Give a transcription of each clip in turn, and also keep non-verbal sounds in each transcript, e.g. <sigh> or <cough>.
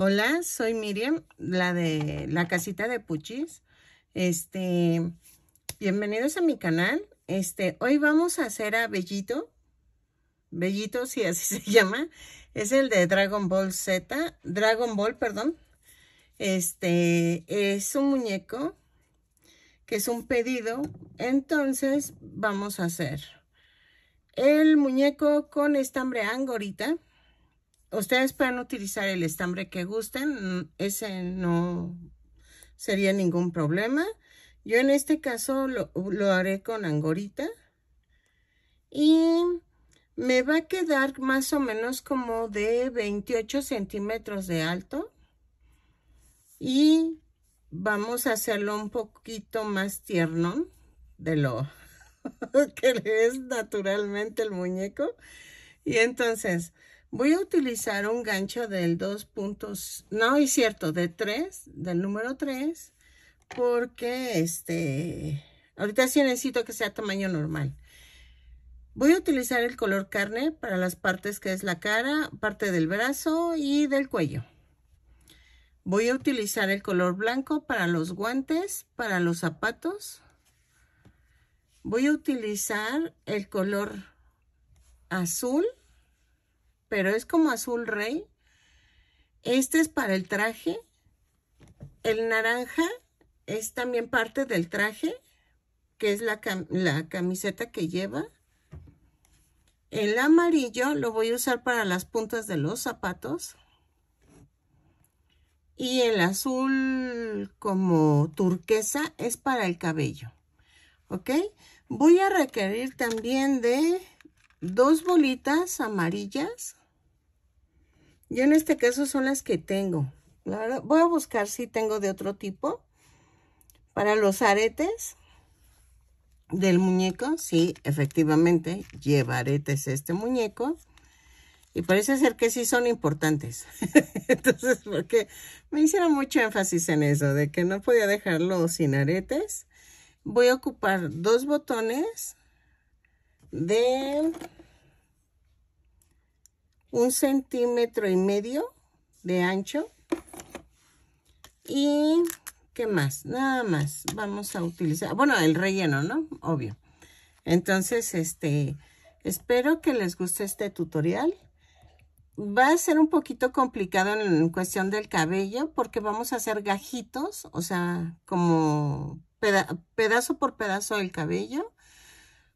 Hola, soy Miriam, la de la casita de Puchis. Este, bienvenidos a mi canal. Este, hoy vamos a hacer a Bellito. Bellito, si así <laughs> se llama. Es el de Dragon Ball Z. Dragon Ball, perdón. Este, es un muñeco que es un pedido. Entonces, vamos a hacer el muñeco con estambre angorita Ustedes pueden utilizar el estambre que gusten, mm, ese no sería ningún problema. Yo en este caso lo, haré con angorita y me va a quedar más o menos como de 28 centímetros de alto y vamos a hacerlo un poquito más tierno de lo <laughs> que es naturalmente el muñeco y entonces Voy a utilizar un gancho del 2 puntos, no es cierto, de 3, del número 3, porque este, ahorita sí necesito que sea tamaño normal. Voy a utilizar el color carne para las partes que es la cara, parte del brazo y del cuello. Voy a utilizar el color blanco para los guantes, para los zapatos. Voy a utilizar el color azul pero es como azul rey. Este es para el traje. El naranja es también parte del traje, que es la, camiseta que lleva. El amarillo lo voy a usar para las puntas de los zapatos. Y el azul como turquesa es para el cabello. ¿Ok? Voy a requerir también de dos bolitas amarillas yo en este caso son las que tengo. voy a buscar si tengo de otro tipo. Para los aretes del muñeco, sí, efectivamente, lleva aretes este muñeco. Y parece ser que sí son importantes. <laughs> Entonces, porque me hicieron mucho énfasis en eso, de que no podía dejarlo sin aretes. Voy a ocupar dos botones de un centímetro y medio de ancho. Y, ¿qué más? Nada más. Vamos a utilizar, bueno, el relleno, ¿no? Obvio. Entonces, este, espero que les guste este tutorial. Va a ser un poquito complicado en, cuestión del cabello porque vamos a hacer gajitos, o sea, como pedazo por pedazo del cabello,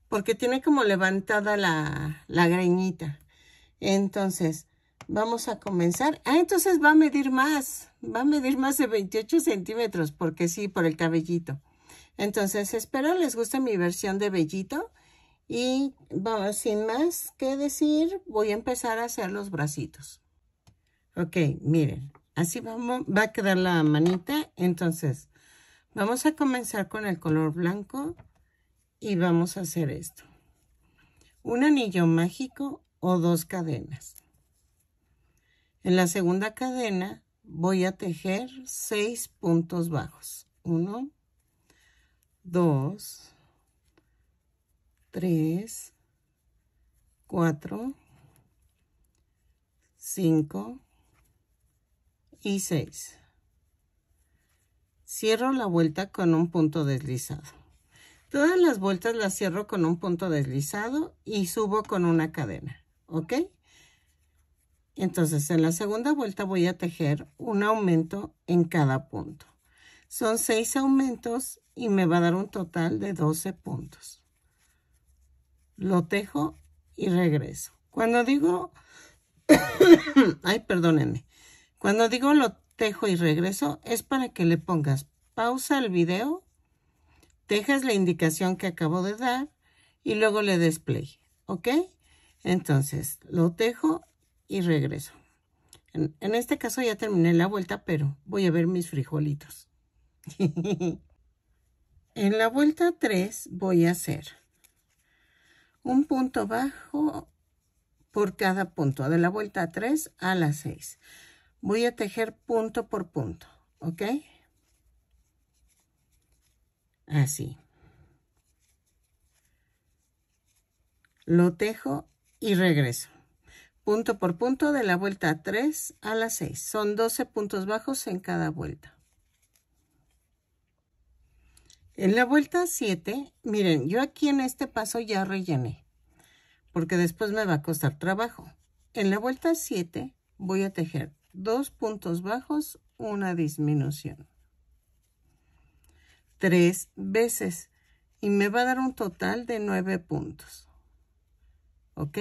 porque tiene como levantada la, la greñita. Entonces, vamos a comenzar. Ah, entonces va a medir más. Va a medir más de 28 centímetros, porque sí, por el cabellito. Entonces, espero les guste mi versión de vellito. Y vamos sin más que decir, voy a empezar a hacer los bracitos. Ok, miren, así vamos, va a quedar la manita. Entonces, vamos a comenzar con el color blanco y vamos a hacer esto. Un anillo mágico, o dos cadenas. En la segunda cadena voy a tejer seis puntos bajos. 1, 2, 3, 4, 5 y 6. Cierro la vuelta con un punto deslizado. Todas las vueltas las cierro con un punto deslizado y subo con una cadena. ¿ok? Entonces, en la segunda vuelta voy a tejer un aumento en cada punto. Son seis aumentos y me va a dar un total de 12 puntos. Lo tejo y regreso. Cuando digo... <coughs> Ay, perdónenme. Cuando digo lo tejo y regreso es para que le pongas pausa al video, dejas la indicación que acabo de dar y luego le des ¿ok? Entonces, lo tejo y regreso. En, este caso ya terminé la vuelta, pero voy a ver mis frijolitos. <laughs> en la vuelta 3 voy a hacer un punto bajo por cada punto, de la vuelta 3 a la 6. Voy a tejer punto por punto, ¿ok? Así. Lo tejo y regreso. Punto por punto de la vuelta 3 a la 6. Son 12 puntos bajos en cada vuelta. En la vuelta 7, miren, yo aquí en este paso ya rellené, porque después me va a costar trabajo. En la vuelta 7 voy a tejer dos puntos bajos, una disminución. Tres veces y me va a dar un total de 9 puntos. ¿Ok?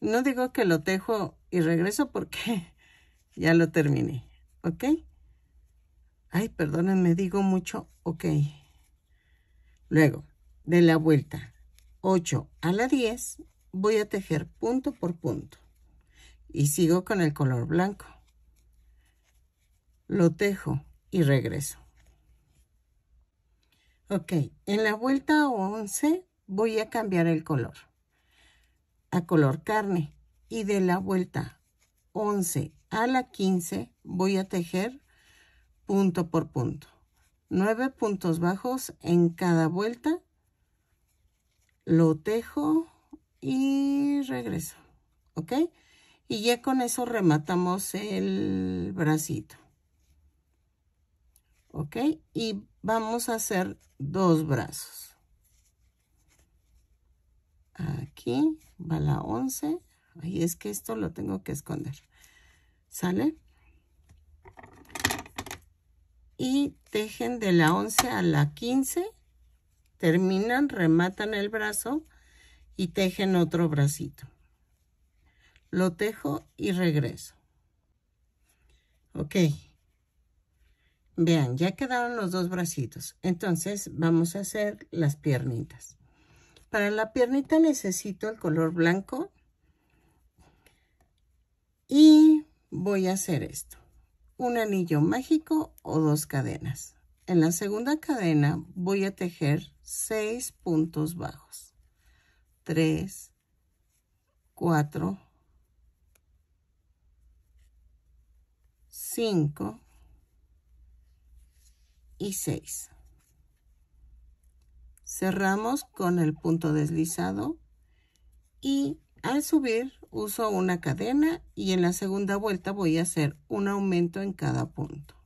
No digo que lo tejo y regreso porque <laughs> ya lo terminé. ¿Ok? Ay, perdónenme, digo mucho. Ok. Luego, de la vuelta 8 a la 10, voy a tejer punto por punto. Y sigo con el color blanco. Lo tejo y regreso. Ok, en la vuelta 11 voy a cambiar el color a color carne y de la vuelta 11 a la 15 voy a tejer punto por punto 9 puntos bajos en cada vuelta lo tejo y regreso ok y ya con eso rematamos el bracito ok y vamos a hacer dos brazos Aquí va la 11. y es que esto lo tengo que esconder. ¿Sale? Y tejen de la 11 a la 15. Terminan, rematan el brazo y tejen otro bracito. Lo tejo y regreso. Ok. Vean, ya quedaron los dos bracitos. Entonces vamos a hacer las piernitas. Para la piernita necesito el color blanco. Y voy a hacer esto. Un anillo mágico o dos cadenas. En la segunda cadena voy a tejer seis puntos bajos. tres, cuatro, cinco y seis cerramos con el punto deslizado y al subir uso una cadena y en la segunda vuelta voy a hacer un aumento en cada punto.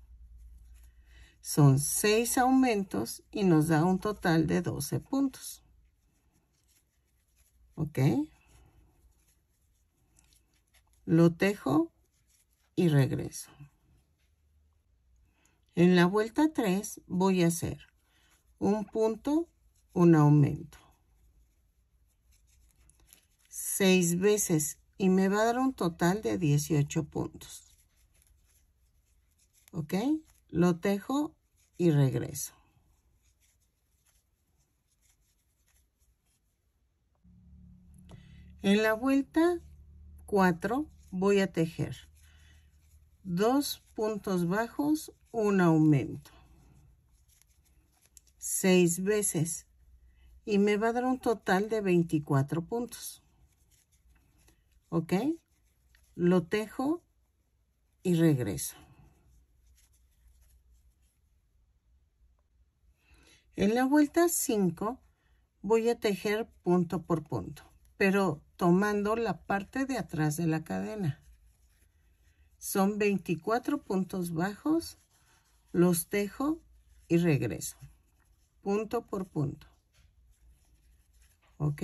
Son 6 aumentos y nos da un total de 12 puntos. ¿Ok? Lo tejo y regreso. En la vuelta 3 voy a hacer un punto un aumento. Seis veces y me va a dar un total de 18 puntos. ¿Ok? Lo tejo y regreso. En la vuelta 4 voy a tejer dos puntos bajos, un aumento. Seis veces y me va a dar un total de 24 puntos. ¿Ok? Lo tejo y regreso. En la vuelta 5 voy a tejer punto por punto, pero tomando la parte de atrás de la cadena. Son 24 puntos bajos, los tejo y regreso, punto por punto. ¿ok?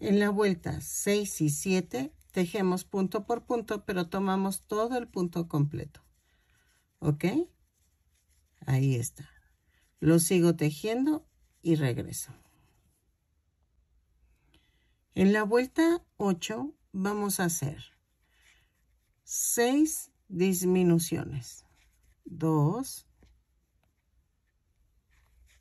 En la vuelta 6 y 7 tejemos punto por punto, pero tomamos todo el punto completo, ¿ok? Ahí está. Lo sigo tejiendo y regreso. En la vuelta 8 vamos a hacer 6 disminuciones. 2,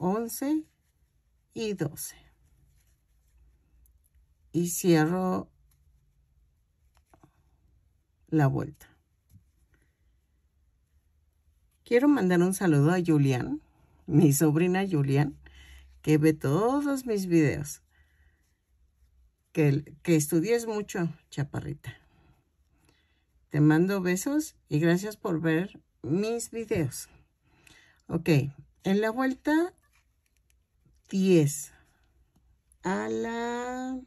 11 y 12. Y cierro la vuelta. Quiero mandar un saludo a Julián, mi sobrina Julián, que ve todos mis videos. Que, que estudies mucho, chaparrita. Te mando besos y gracias por ver mis videos. Ok, en la vuelta 10 a la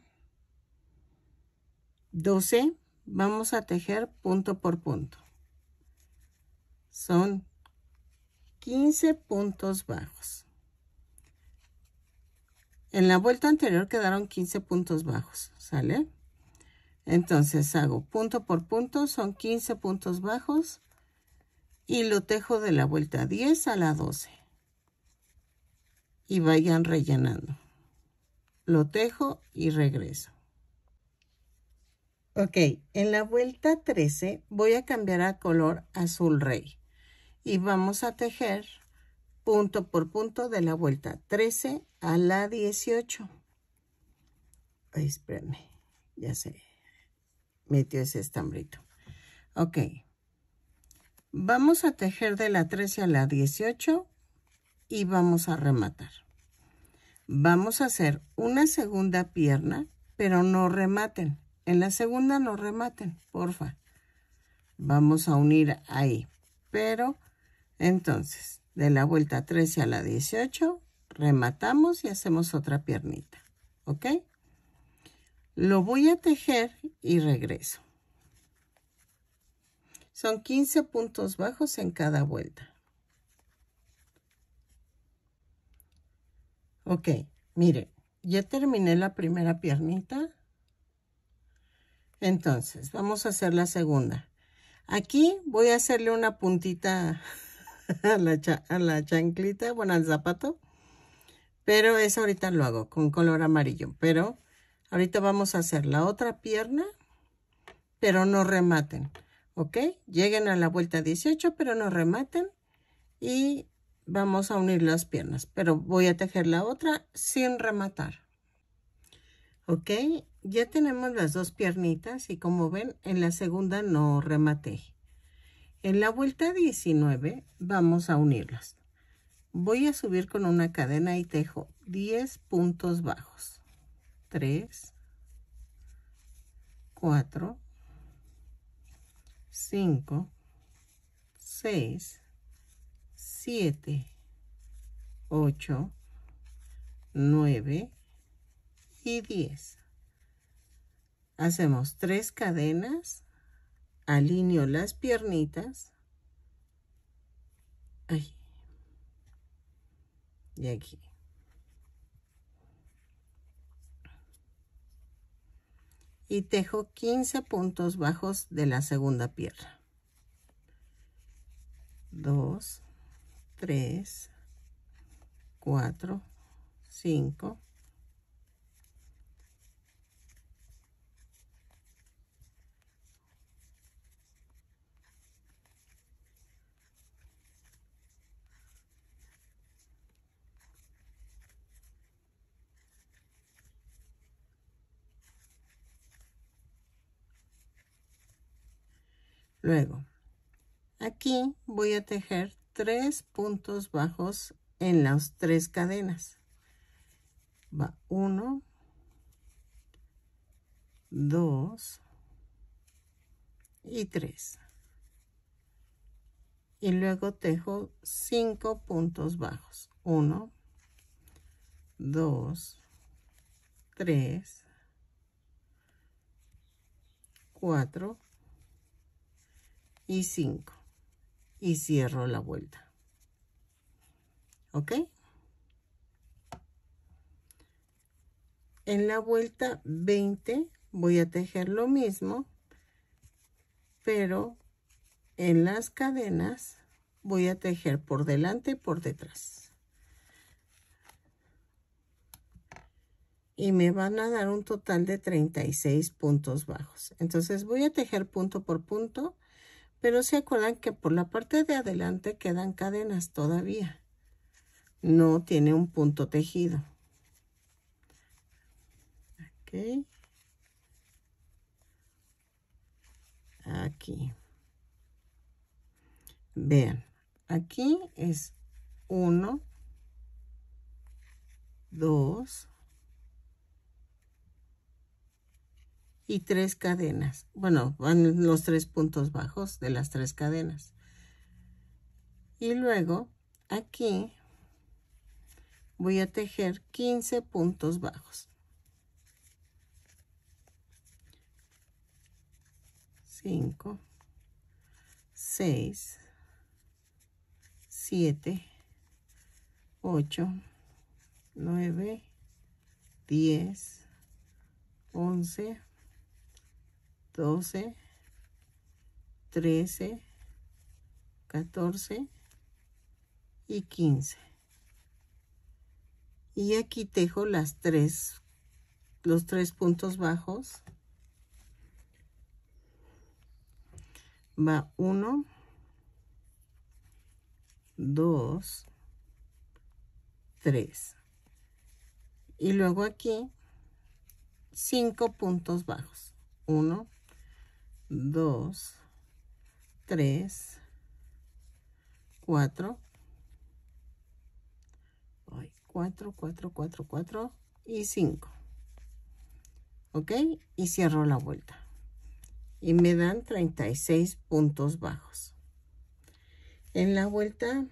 12 vamos a tejer punto por punto. Son 15 puntos bajos. En la vuelta anterior quedaron 15 puntos bajos, ¿sale? Entonces hago punto por punto, son 15 puntos bajos y lo tejo de la vuelta 10 a la 12 y vayan rellenando. Lo tejo y regreso. Ok, en la vuelta 13 voy a cambiar a color azul rey y vamos a tejer punto por punto de la vuelta 13 a la 18. Ay, espérenme, ya se metió ese estambrito. Ok, vamos a tejer de la 13 a la 18 y vamos a rematar. Vamos a hacer una segunda pierna, pero no rematen. En la segunda no rematen, porfa. Vamos a unir ahí. Pero, entonces, de la vuelta 13 a la 18, rematamos y hacemos otra piernita. ¿Ok? Lo voy a tejer y regreso. Son 15 puntos bajos en cada vuelta. Ok, mire, ya terminé la primera piernita. Entonces, vamos a hacer la segunda. Aquí voy a hacerle una puntita <laughs> a la, a la chanclita, bueno, al zapato. Pero eso ahorita lo hago con color amarillo. Pero ahorita vamos a hacer la otra pierna, pero no rematen. ¿Ok? Lleguen a la vuelta 18, pero no rematen. Y vamos a unir las piernas, pero voy a tejer la otra sin rematar. Ok, ya tenemos las dos piernitas y como ven, en la segunda no rematé. En la vuelta 19 vamos a unirlas. Voy a subir con una cadena y tejo 10 puntos bajos. 3, 4, 5, 6, 7, 8, 9 y 10. Hacemos tres cadenas, alineo las piernitas. Ay. Y aquí. Y tejo 15 puntos bajos de la segunda pierna. 2, 3, 4, 5, Luego, aquí voy a tejer tres puntos bajos en las tres cadenas. Va 1, 2 y 3. Y luego tejo 5 puntos bajos. 1, 2, 3, 4 y 5 y cierro la vuelta. ¿Ok? En la vuelta 20 voy a tejer lo mismo, pero en las cadenas voy a tejer por delante y por detrás. Y me van a dar un total de 36 puntos bajos. Entonces voy a tejer punto por punto pero se acuerdan que por la parte de adelante quedan cadenas todavía. No tiene un punto tejido. Aquí. Vean, aquí es 1, 2, y tres cadenas. Bueno, van los tres puntos bajos de las tres cadenas. Y luego aquí voy a tejer 15 puntos bajos. 5, 6, 7, 8, 9, 10, 11, 12. 12, 13, 14 y 15. Y aquí tejo las tres, los tres puntos bajos. Va 1, 2, 3. Y luego aquí, 5 puntos bajos. 1, 2, 3, 4, 4, 4, 4, 4 y 5. ¿Ok? Y cierro la vuelta. Y me dan 36 puntos bajos. En la vuelta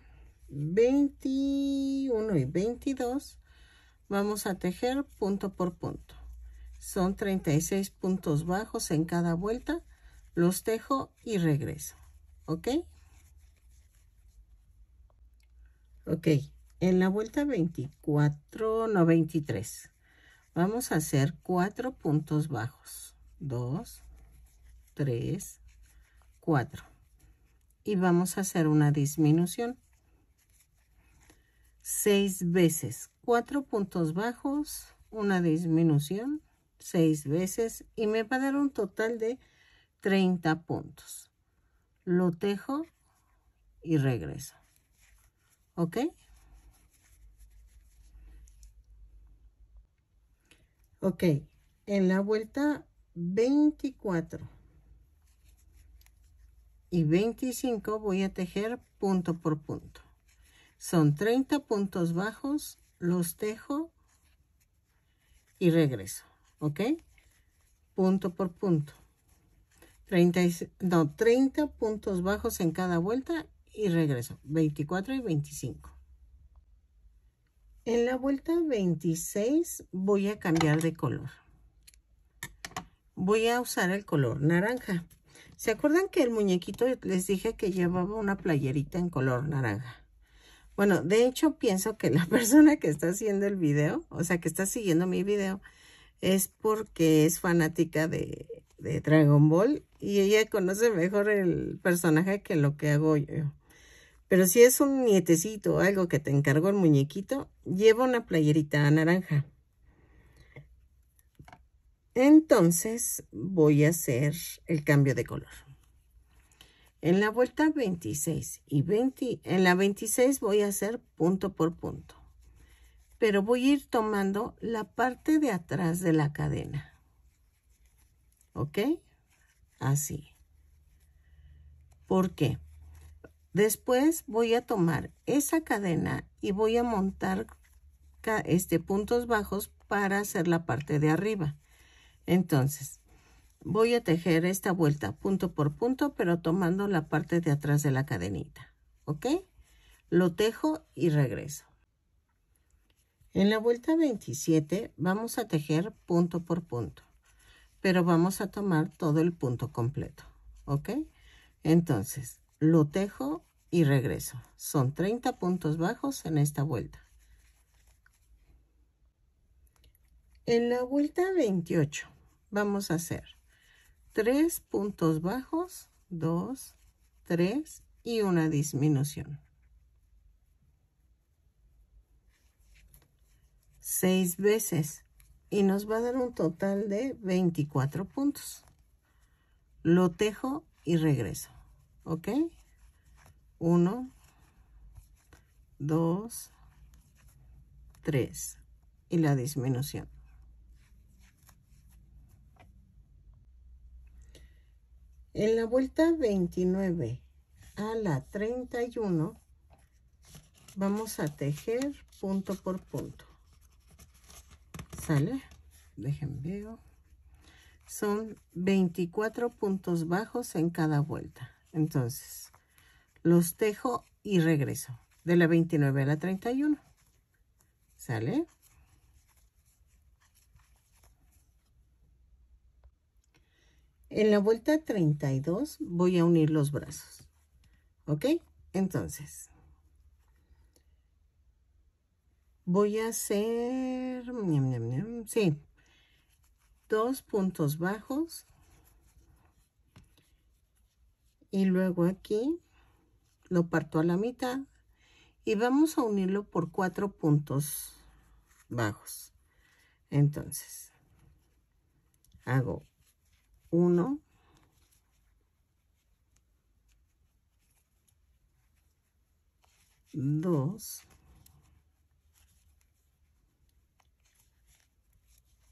21 y 22 vamos a tejer punto por punto. Son 36 puntos bajos en cada vuelta los tejo y regreso. ¿Ok? Ok, en la vuelta 24, no vamos a hacer cuatro puntos bajos. 2, 3, 4. Y vamos a hacer una disminución. Seis veces. Cuatro puntos bajos, una disminución, seis veces. Y me va a dar un total de 30 puntos. Lo tejo y regreso. ¿Ok? Ok, en la vuelta 24 y 25 voy a tejer punto por punto. Son 30 puntos bajos, los tejo y regreso, ¿ok? Punto por punto. 30, puntos bajos en cada vuelta y regreso, 24 y 25. En la vuelta 26 voy a cambiar de color. Voy a usar el color naranja. ¿Se acuerdan que el muñequito les dije que llevaba una playerita en color naranja? Bueno, de hecho pienso que la <laughs> persona que está haciendo el video, o sea, que está siguiendo mi video, es porque es fanática de, Dragon Ball y ella conoce mejor el personaje que lo que hago yo. Pero si es un nietecito o algo que te encargó el muñequito, lleva una playerita naranja. Entonces voy a hacer el cambio de color. En la vuelta 26 y 20, en la 26 voy a hacer punto por punto pero voy a ir tomando la parte de atrás de la cadena. ¿Ok? Así. ¿Por qué? Después voy a tomar esa cadena y voy a montar este, puntos bajos para hacer la parte de arriba. Entonces, voy a tejer esta vuelta punto por punto, pero tomando la parte de atrás de la cadenita. ¿Ok? Lo tejo y regreso. En la vuelta 27 vamos a tejer punto por punto, pero vamos a tomar todo el punto completo, ¿ok? Entonces, lo tejo y regreso. Son 30 puntos bajos en esta vuelta. En la vuelta 28 vamos a hacer 3 puntos bajos, 2, 3 y una disminución. seis veces y nos va a dar un total de 24 puntos. Lo tejo y regreso, ¿ok? 1, 2, 3 y la disminución. En la vuelta 29 a la 31 vamos a tejer punto por punto sale dejen veo son 24 puntos bajos en cada vuelta entonces los tejo y regreso de la 29 a la 31 sale en la vuelta 32 voy a unir los brazos ok entonces voy a hacer, dos puntos bajos y luego aquí lo parto a la mitad y vamos a unirlo por cuatro puntos bajos. Entonces, hago uno, dos,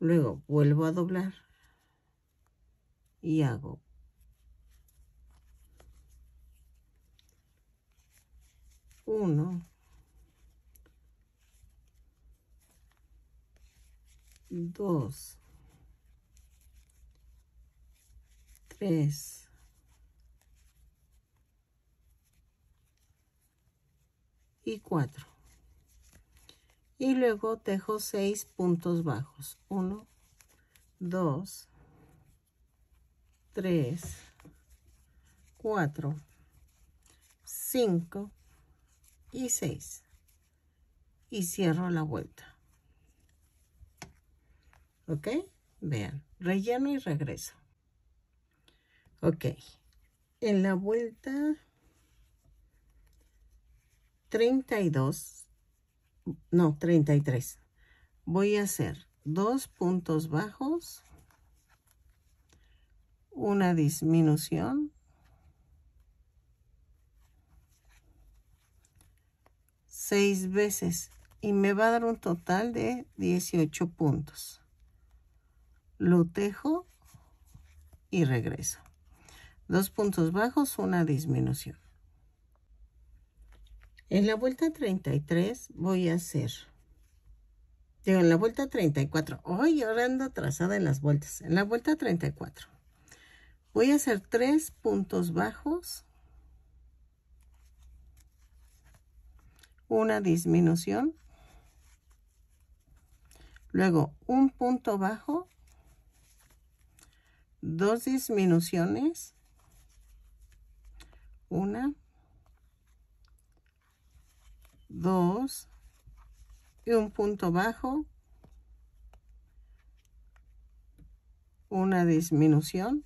Luego vuelvo a doblar y hago 1, 2, 3 y 4 y luego tejo 6 puntos bajos 1 2 3 4 5 y 6 y cierro la vuelta ok vean relleno y regreso ok en la vuelta 32 no, 33. Voy a hacer dos puntos bajos, una disminución, seis veces y me va a dar un total de 18 puntos. Lo tejo y regreso. Dos puntos bajos, una disminución. En la vuelta 33 voy a hacer, digo, en la vuelta 34, hoy ahora ando trazada en las vueltas, en la vuelta 34, voy a hacer tres puntos bajos, una disminución, luego un punto bajo, dos disminuciones, una, 2 y un punto bajo una disminución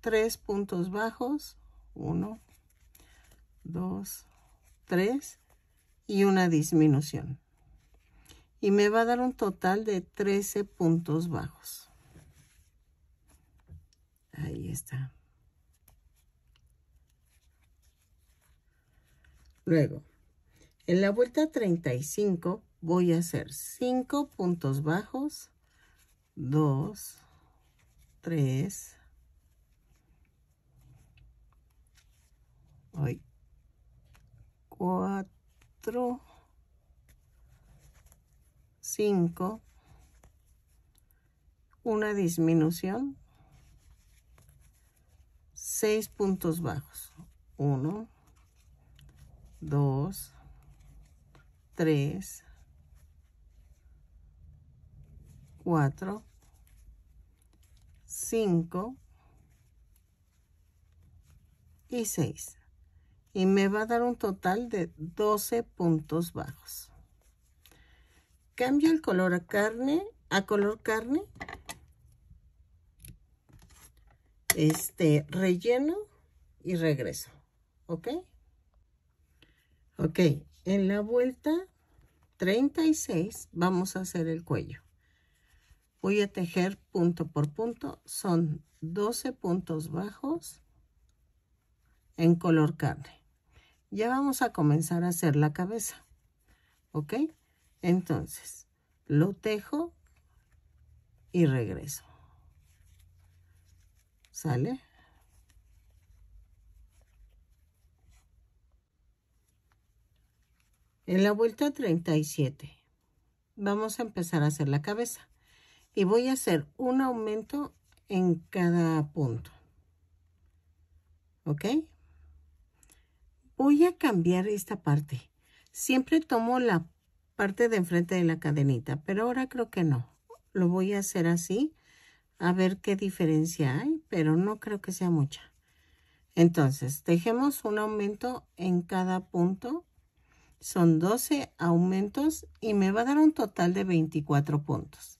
tres puntos bajos 1 2 3 y una disminución y me va a dar un total de 13 puntos bajos ahí está Luego, en la vuelta 35 voy a hacer 5 puntos bajos, 2, 3, hoy 4, 5, una disminución, 6 puntos bajos, 1, 2, 3, 4, 5 y 6. Y me va a dar un total de 12 puntos bajos. Cambio el color a carne, a color carne. Este, relleno y regreso. ¿Ok? Ok, en la vuelta 36 vamos a hacer el cuello. Voy a tejer punto por punto, son 12 puntos bajos en color carne. Ya vamos a comenzar a hacer la cabeza, ¿ok? Entonces, lo tejo y regreso. ¿Sale? En la vuelta 37 vamos a empezar a hacer la cabeza y voy a hacer un aumento en cada punto. ¿Ok? Voy a cambiar esta parte. Siempre tomo la parte de enfrente de la cadenita, pero ahora creo que no. Lo voy a hacer así a ver qué diferencia hay, pero no creo que sea mucha. Entonces, dejemos un aumento en cada punto son 12 aumentos y me va a dar un total de 24 puntos.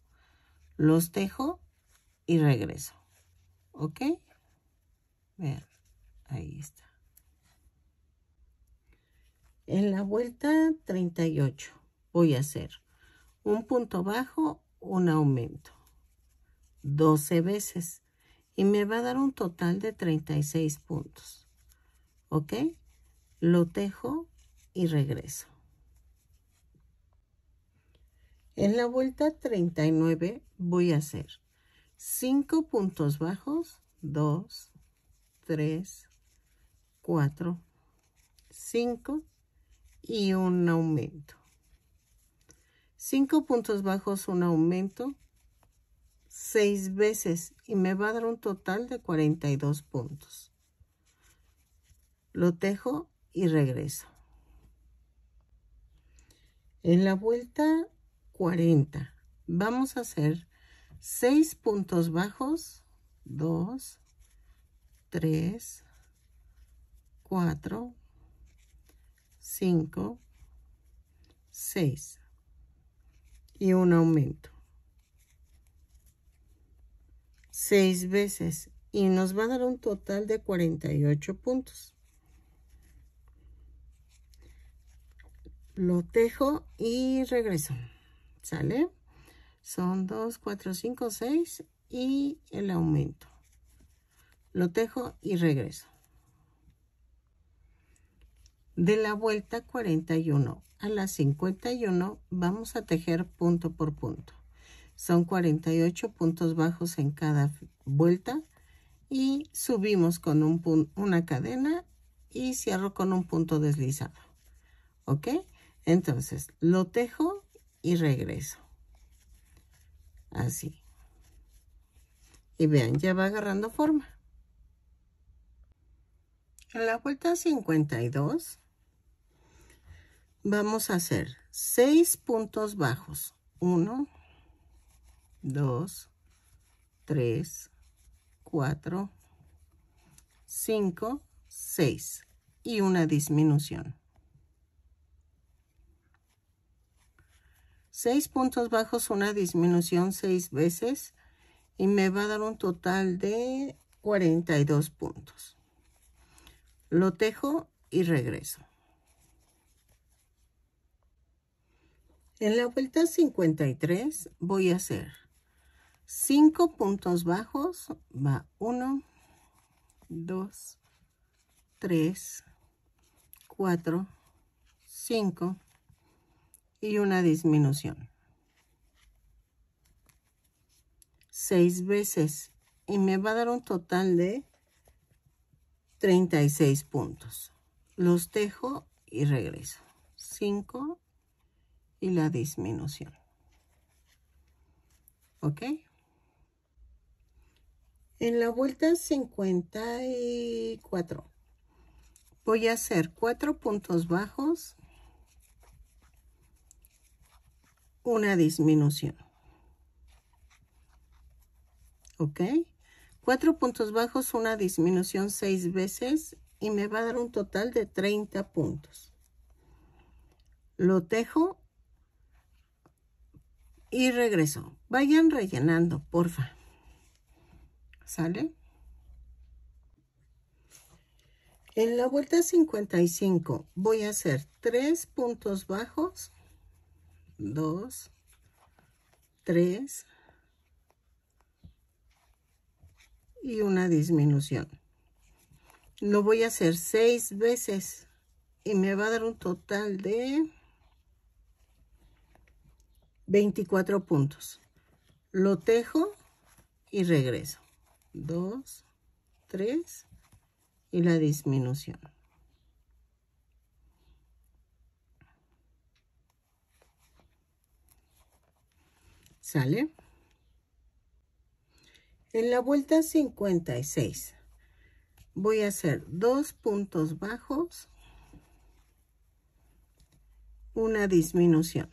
Los tejo y regreso. ¿Ok? Vean, ahí está. En la vuelta 38 voy a hacer un punto bajo, un aumento. 12 veces. Y me va a dar un total de 36 puntos. ¿Ok? Lo tejo y regreso. En la vuelta 39 voy a hacer 5 puntos bajos, 2, 3, 4, 5 y un aumento. 5 puntos bajos, un aumento, 6 veces y me va a dar un total de 42 puntos. Lo tejo y regreso. En la vuelta 40 vamos a hacer 6 puntos bajos, 2, 3, 4, 5, 6 y un aumento. 6 veces y nos va a dar un total de 48 puntos. lo tejo y regreso. ¿Sale? Son 2, 4, 5, 6 y el aumento. Lo tejo y regreso. De la vuelta 41 a la 51 vamos a tejer punto por punto. Son 48 puntos bajos en cada vuelta y subimos con un, una cadena y cierro con un punto deslizado. ¿Ok? Entonces, lo tejo y regreso. Así. Y vean, ya va agarrando forma. En la vuelta 52 vamos a hacer 6 puntos bajos. 1, 2, 3, 4, 5, 6 y una disminución. 6 puntos bajos, una disminución seis veces y me va a dar un total de 42 puntos. Lo tejo y regreso. En la vuelta 53 voy a hacer 5 puntos bajos, va 1, 2, 3, 4, 5, y una disminución. Seis veces. Y me va a dar un total de 36 puntos. Los dejo y regreso. 5 y la disminución. ¿Ok? En la vuelta 54 voy a hacer cuatro puntos bajos una disminución. ¿Ok? Cuatro puntos bajos, una disminución seis veces y me va a dar un total de 30 puntos. Lo tejo y regreso. Vayan rellenando, porfa. ¿Sale? En la vuelta 55 voy a hacer tres puntos bajos 2, 3 y una disminución. Lo voy a hacer 6 veces y me va a dar un total de 24 puntos. Lo tejo y regreso. 2, 3 y la disminución. ¿Sale? En la vuelta 56 voy a hacer dos puntos bajos, una disminución,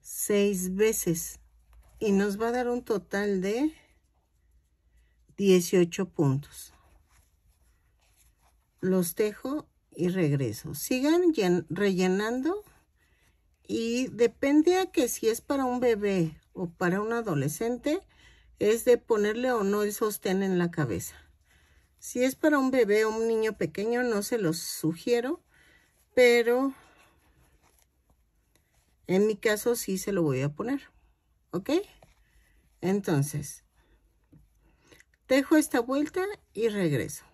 seis veces y nos va a dar un total de 18 puntos. Los tejo y regreso. Sigan rellenando y depende a que si es para un bebé o para un adolescente, es de ponerle o no el sostén en la cabeza. Si es para un bebé o un niño pequeño, no se los sugiero, pero en mi caso sí se lo voy a poner, ¿ok? Entonces, dejo esta vuelta y regreso.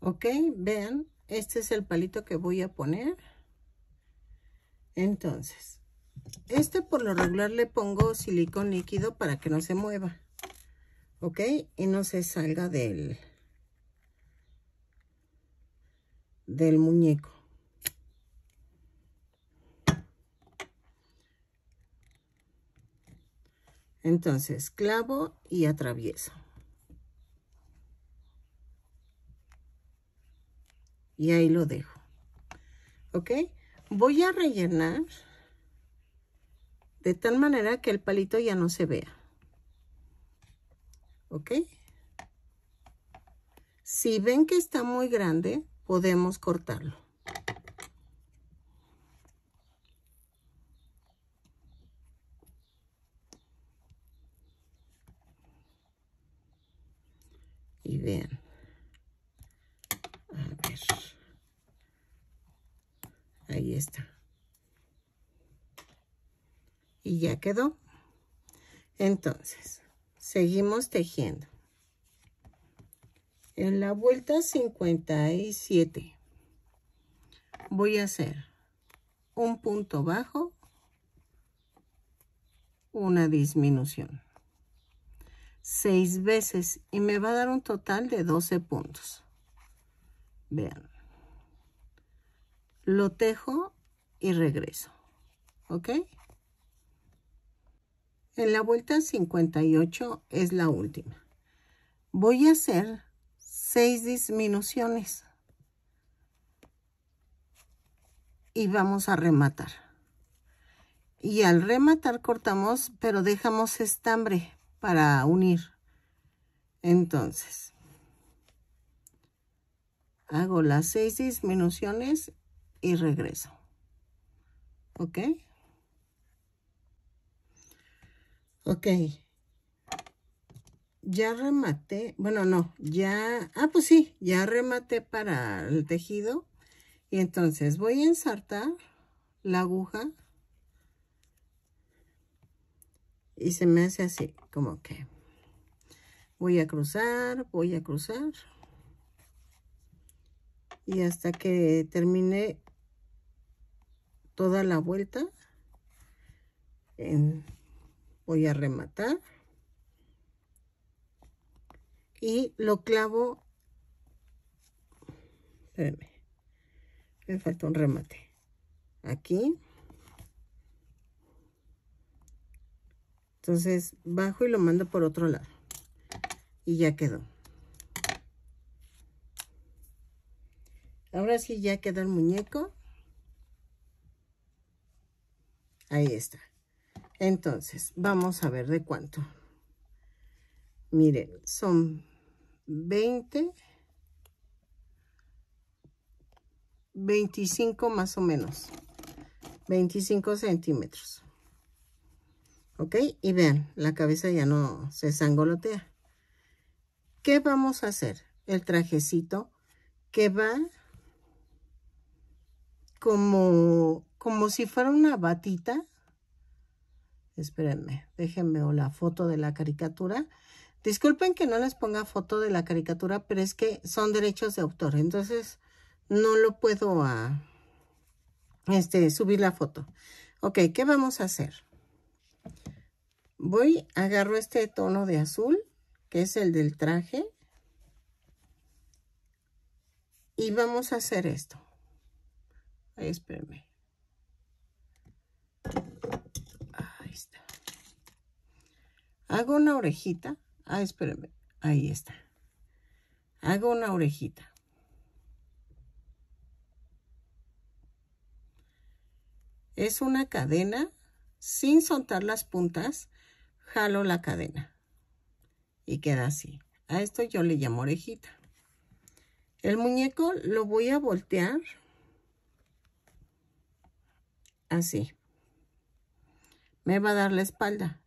¿Ok? Vean, este es el palito que voy a poner. Entonces, este por lo regular le pongo silicón líquido para que no se mueva. ¿Ok? Y no se salga del, del muñeco. Entonces, clavo y atravieso. Y ahí lo dejo. ¿Ok? voy a rellenar de tal manera que el palito ya no se vea. ¿Ok? Si ven que está muy grande, podemos cortarlo. Y ya quedó. Entonces, seguimos tejiendo. En la vuelta 57 voy a hacer un punto bajo, una disminución. Seis veces y me va a dar un total de 12 puntos. Vean lo tejo y regreso. ¿Ok? En la vuelta 58 es la última. Voy a hacer seis disminuciones. Y vamos a rematar. Y al rematar cortamos, pero dejamos estambre para unir. Entonces, hago las seis disminuciones y regreso. ¿Ok? Ok. Ya rematé, bueno, no, ya, ah, pues sí, ya rematé para el tejido. Y entonces voy a ensartar la aguja. Y se me hace así, como que voy a cruzar, voy a cruzar. Y hasta que termine toda la vuelta voy a rematar y lo clavo espérenme me falta un remate aquí entonces bajo y lo mando por otro lado y ya quedó ahora sí ya quedó el muñeco Ahí está. Entonces, vamos a ver de cuánto. Miren, son 20, 25 más o menos. 25 centímetros. ¿Ok? Y vean, la cabeza ya no se sangolotea. ¿Qué vamos a hacer? El trajecito que va como como si fuera una batita. Espérenme, déjenme la foto de la caricatura. Disculpen que no les ponga foto de la caricatura, pero es que son derechos de autor. Entonces, no lo puedo ah, este, subir la foto. Ok, ¿qué vamos a hacer? Voy, agarro este tono de azul, que es el del traje. Y vamos a hacer esto. espérenme. Hago una orejita. Ah, espérenme. Ahí está. Hago una orejita. Es una cadena. Sin soltar las puntas, jalo la cadena. Y queda así. A esto yo le llamo orejita. El muñeco lo voy a voltear así. Me va a dar la espalda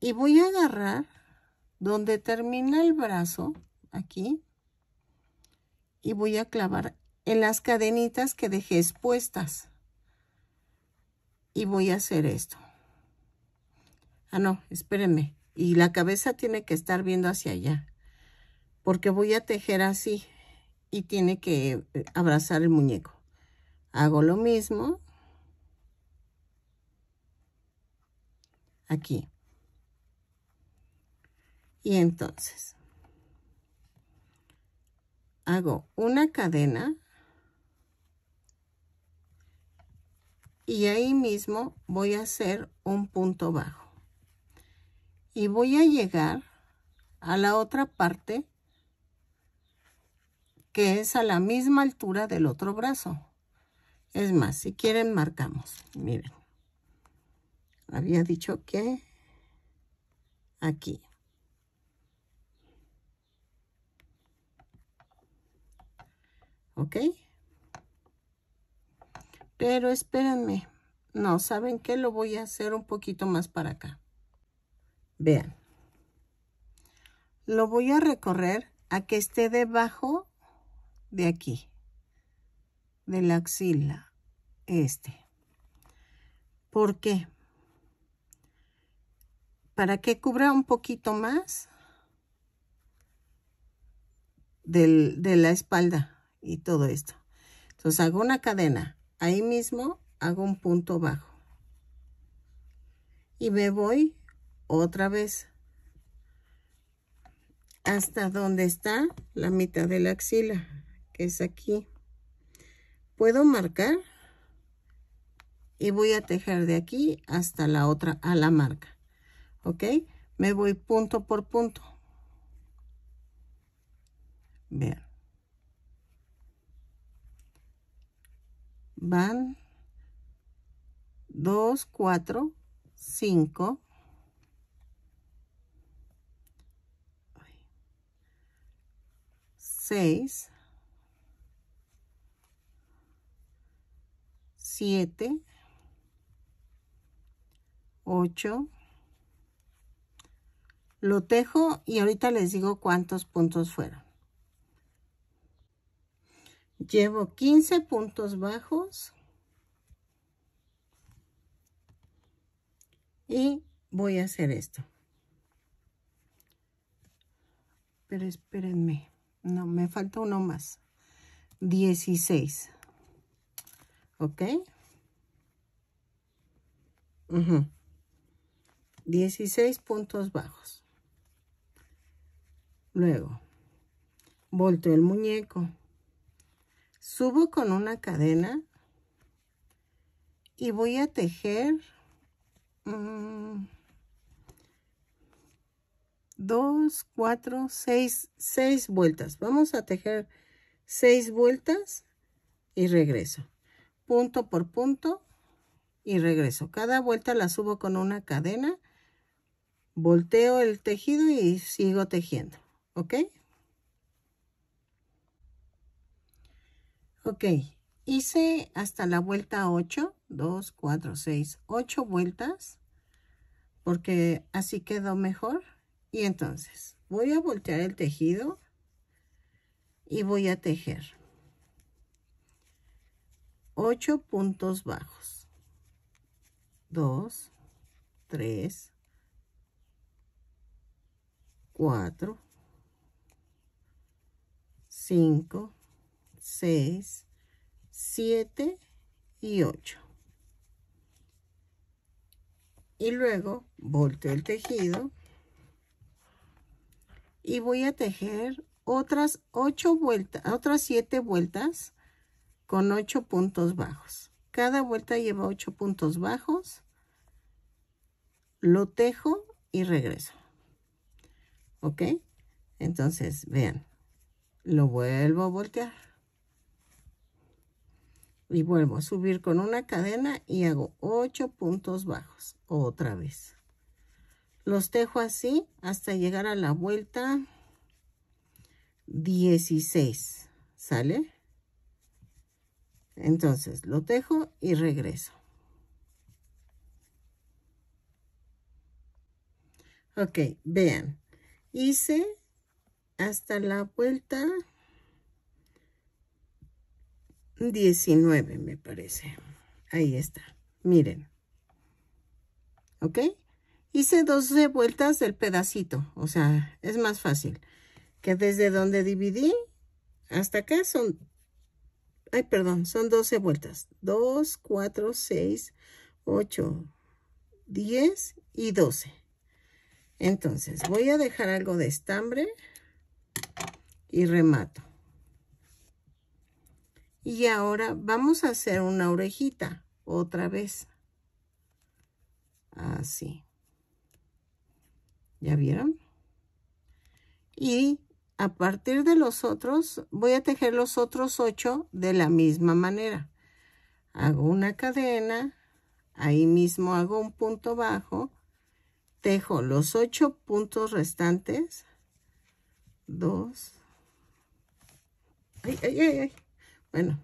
y voy a agarrar donde termina el brazo, aquí, y voy a clavar en las cadenitas que dejé expuestas. Y voy a hacer esto. Ah, no, espérenme. Y la cabeza tiene que estar viendo hacia allá. Porque voy a tejer así. Y tiene que eh, abrazar el muñeco. Hago lo mismo. Aquí. Y entonces hago una cadena y ahí mismo voy a hacer un punto bajo. Y voy a llegar a la otra parte que es a la misma altura del otro brazo. Es más, si quieren marcamos, miren. Había dicho que aquí. ¿ok? Pero espérenme, no, ¿saben que Lo voy a hacer un poquito más para acá. Vean. Lo voy a recorrer a que esté debajo de aquí, de la axila, este. ¿Por qué? Para que cubra un poquito más del, de la espalda, y todo esto. Entonces hago una cadena. Ahí mismo hago un punto bajo. Y me voy otra vez hasta donde está la mitad de la axila, que es aquí. Puedo marcar y voy a tejer de aquí hasta la otra, a la marca. ¿Ok? Me voy punto por punto. Vean. van 2, 4, 5, 6, 7, 8, lo tejo y ahorita les digo cuántos puntos fueron llevo 15 puntos bajos y voy a hacer esto pero espérenme no me falta uno más 16 ok Dieciséis 16 puntos bajos luego volteo el muñeco subo con una cadena y voy a tejer mm, dos, cuatro, seis, seis vueltas. Vamos a tejer seis vueltas y regreso. Punto por punto y regreso. Cada vuelta la subo con una cadena, volteo el tejido y sigo tejiendo, ¿ok? Ok, hice hasta la vuelta 8, 2, 4, 6, 8 vueltas, porque así quedó mejor. Y entonces voy a voltear el tejido y voy a tejer 8 puntos bajos. 2, 3, 4, 5, 6, 7 y 8. Y luego volteo el tejido y voy a tejer otras 8 vueltas, otras 7 vueltas con 8 puntos bajos. Cada vuelta lleva 8 puntos bajos. Lo tejo y regreso. ¿Ok? Entonces, vean, lo vuelvo a voltear y vuelvo a subir con una cadena y hago 8 puntos bajos otra vez los tejo así hasta llegar a la vuelta 16 sale entonces lo tejo y regreso ok vean hice hasta la vuelta 19, me parece. Ahí está. Miren. ¿Ok? Hice 12 vueltas del pedacito. O sea, es más fácil. Que desde donde dividí hasta acá son... Ay, perdón, son 12 vueltas. 2, 4, 6, 8, 10 y 12. Entonces, voy a dejar algo de estambre y remato. Y ahora vamos a hacer una orejita otra vez. Así. ¿Ya vieron? Y a partir de los otros, voy a tejer los otros ocho de la misma manera. Hago una cadena, ahí mismo hago un punto bajo, tejo los ocho puntos restantes, dos, ay, ay, ay bueno,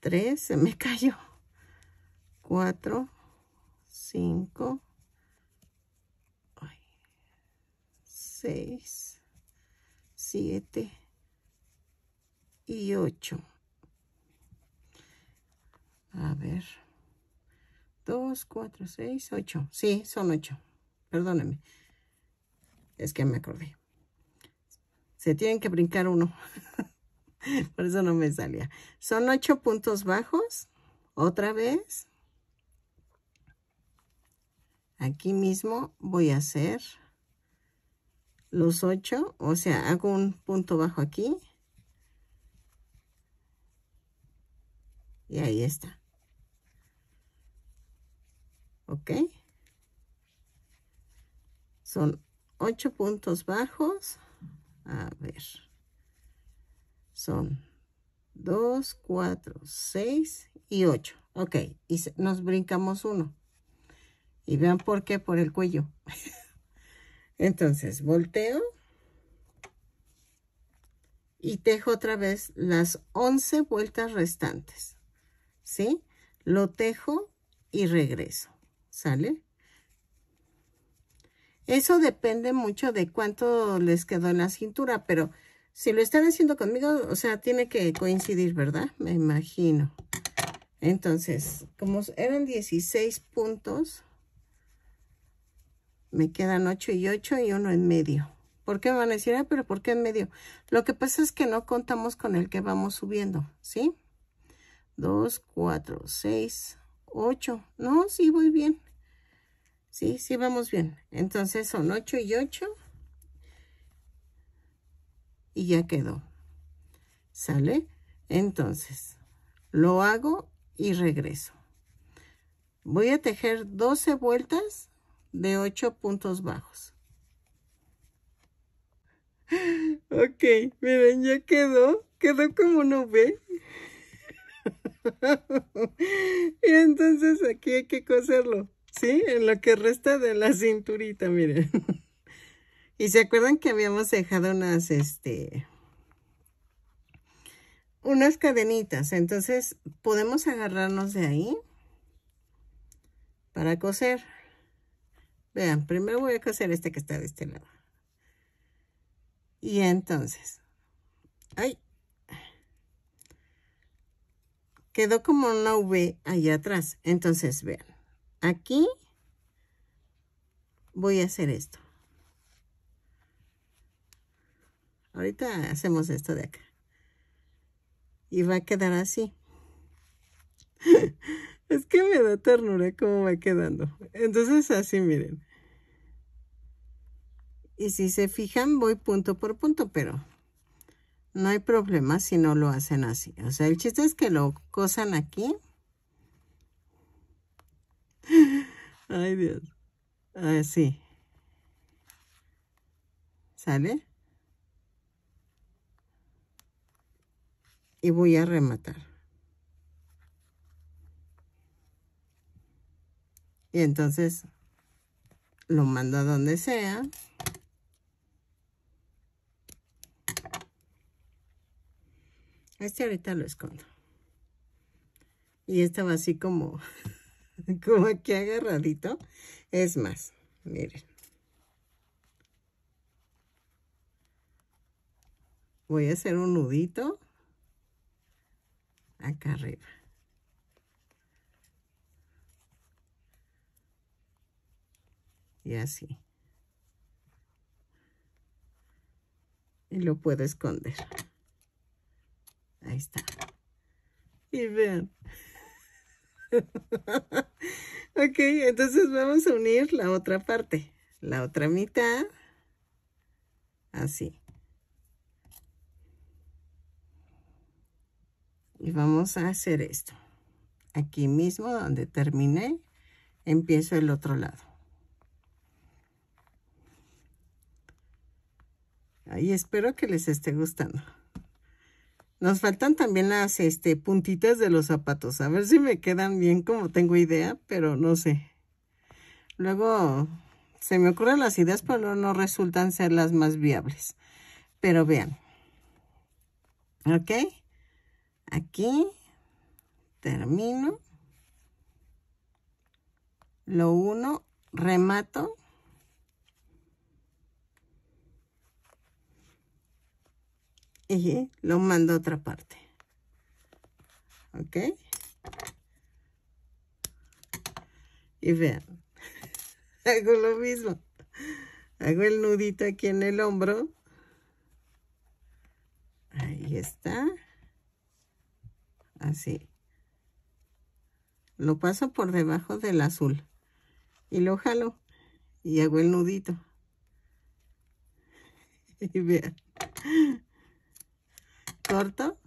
tres, se me <laughs> cayó, cuatro, cinco, seis, siete y ocho. A ver, dos, cuatro, seis, ocho, sí, son ocho, perdóneme, es que me acordé. Se tienen que brincar uno. <laughs> <laughs> Por eso no me salía. Son ocho puntos bajos. Otra vez. Aquí mismo voy a hacer los ocho. O sea, hago un punto bajo aquí. Y ahí está. ¿Ok? Son ocho puntos bajos. A ver. Son 2, 4, 6 y 8. Ok, y nos brincamos uno. Y vean por qué, por el cuello. <laughs> Entonces, volteo. Y tejo otra vez las 11 vueltas restantes. ¿Sí? Lo tejo y regreso. ¿Sale? Eso depende mucho de cuánto les quedó en la cintura, pero si lo están haciendo conmigo, o sea, tiene que coincidir, ¿verdad? Me imagino. Entonces, como eran 16 puntos, me quedan 8 y 8 y uno en medio. ¿Por qué me van a decir, ah, pero por qué en medio? Lo que pasa es que no contamos con el que vamos subiendo, ¿sí? 2, 4, 6, 8. No, sí, voy bien. Sí, sí, vamos bien. Entonces son 8 y 8 y ya quedó. ¿Sale? Entonces, lo hago y regreso. Voy a tejer 12 vueltas de 8 puntos bajos. <laughs> Ok, miren, ya quedó. Quedó como no ve. <laughs> y entonces aquí hay que coserlo, ¿sí? En lo que resta de la cinturita, miren. <laughs> Y se acuerdan que habíamos dejado unas, este, unas cadenitas. Entonces podemos agarrarnos de ahí para coser. Vean, primero voy a coser este que está de este lado. Y entonces, ay, quedó como una V allá atrás. Entonces, vean, aquí voy a hacer esto. Ahorita hacemos esto de acá. Y va a quedar así. <laughs> es que me da ternura cómo va quedando. Entonces así, miren. Y si se fijan, voy punto por punto, pero no hay problema si no lo hacen así. O sea, el chiste es que lo cosan aquí. <laughs> Ay, Dios. Así. ¿Sale? y voy a rematar. Y entonces lo mando a donde sea. Este ahorita lo escondo. Y estaba así como, <laughs> como aquí agarradito. Es más, miren. Voy a hacer un nudito arriba. Y así. Y lo puedo esconder. Ahí está. Y vean. <laughs> ok, entonces vamos a unir la otra parte. La otra mitad. Así. y vamos a hacer esto aquí mismo donde terminé empiezo el otro lado ahí espero que les esté gustando nos faltan también las este, puntitas de los zapatos. A ver si me quedan bien como tengo idea, pero no sé. Luego se me ocurren las ideas, pero no resultan ser las más viables. Pero vean. ¿Ok? aquí termino lo uno remato y lo mando a otra parte ok y vean <laughs> hago lo mismo hago el nudito aquí en el hombro ahí está así. Lo paso por debajo del azul y lo jalo y hago el nudito. <laughs> Y vean, corto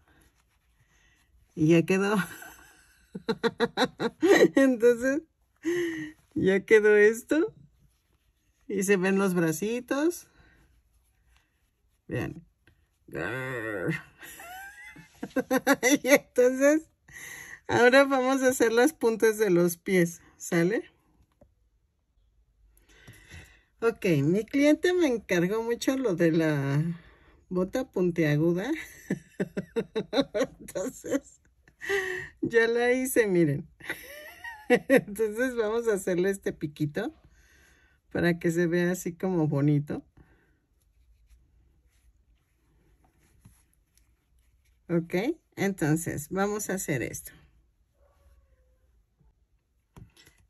y ya quedó. <laughs> Entonces, ya quedó esto. Y se ven los bracitos. Vean. <laughs> y entonces, ahora vamos a hacer las puntas de los pies, ¿sale? Ok, mi cliente me encargó mucho lo de la bota puntiaguda. <laughs> entonces, ya la hice, miren. <laughs> Entonces vamos a hacerle este piquito para que se vea así como bonito. ¿Ok? Entonces, vamos a hacer esto.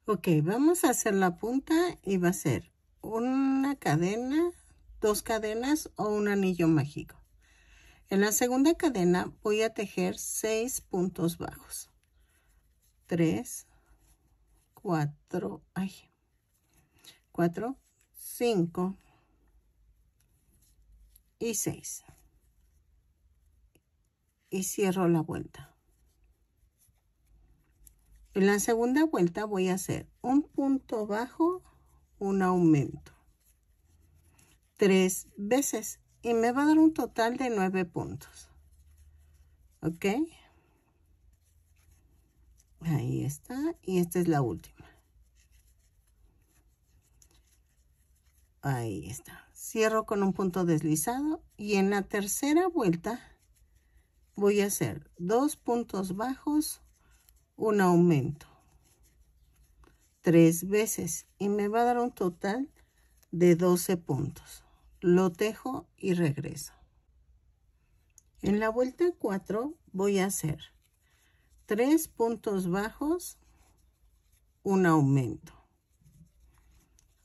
Ok, vamos a hacer la punta y va a ser una cadena, dos cadenas o un anillo mágico. En la segunda cadena voy a tejer seis puntos bajos. 3, 4, ay, 4, 5 y 6 y cierro la vuelta. En la segunda vuelta voy a hacer un punto bajo, un aumento. Tres veces y me va a dar un total de nueve puntos. ¿Ok? Ahí está. Y esta es la última. Ahí está. Cierro con un punto deslizado. Y en la tercera vuelta voy a hacer dos puntos bajos un aumento tres veces y me va a dar un total de 12 puntos lo tejo y regreso en la vuelta 4 voy a hacer tres puntos bajos un aumento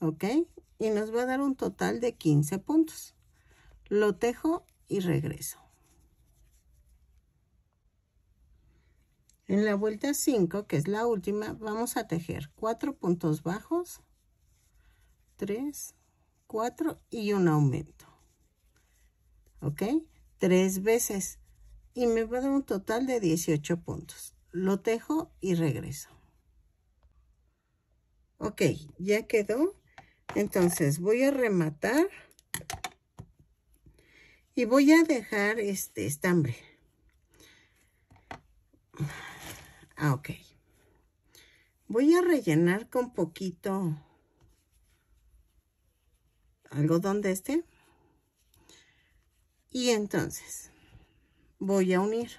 ok y nos va a dar un total de 15 puntos lo tejo y regreso En la vuelta 5, que es la última, vamos a tejer 4 puntos bajos, 3, 4 y un aumento. ¿Ok? 3 veces. Y me va a dar un total de 18 puntos. Lo tejo y regreso. Ok, ya quedó. Entonces voy a rematar. Y voy a dejar este estambre. Ah, ok. Voy a rellenar con poquito algo donde este. Y entonces voy a unir.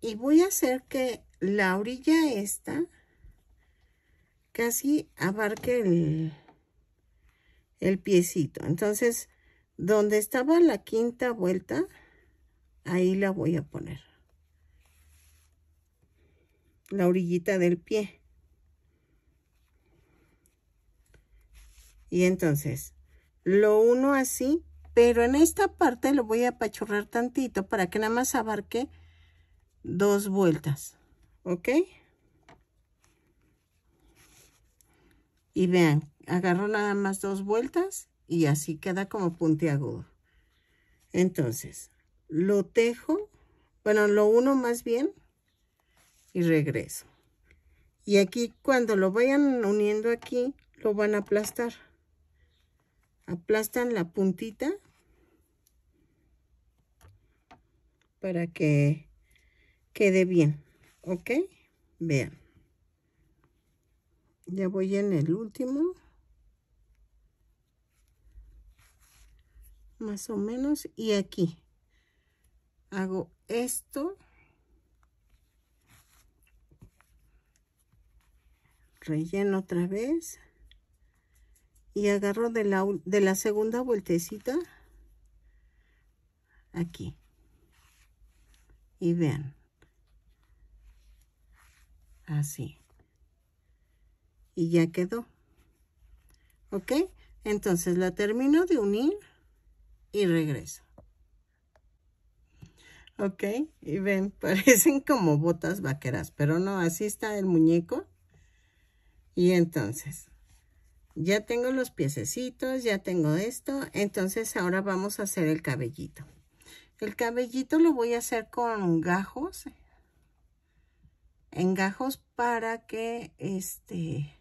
Y voy a hacer que la orilla esta casi abarque el, el piecito. Entonces, donde estaba la quinta vuelta, ahí la voy a poner la orillita del pie y entonces lo uno así pero en esta parte lo voy a apachurrar tantito para que nada más abarque dos vueltas ok y vean agarro nada más dos vueltas y así queda como puntiagudo entonces lo tejo, bueno, lo uno más bien y regreso. Y aquí cuando lo vayan uniendo aquí, lo van a aplastar. Aplastan la puntita para que quede bien, ¿ok? Vean. Ya voy en el último. Más o menos. Y aquí hago esto relleno otra vez y agarro de la, segunda vueltecita aquí y vean así y ya quedó ok entonces la termino de unir y regreso ¿ok? Y ven, <laughs> parecen como botas vaqueras, pero no, así está el muñeco. Y entonces, ya tengo los piececitos, ya tengo esto, entonces ahora vamos a hacer el cabellito. El cabellito lo voy a hacer con gajos, en gajos para que este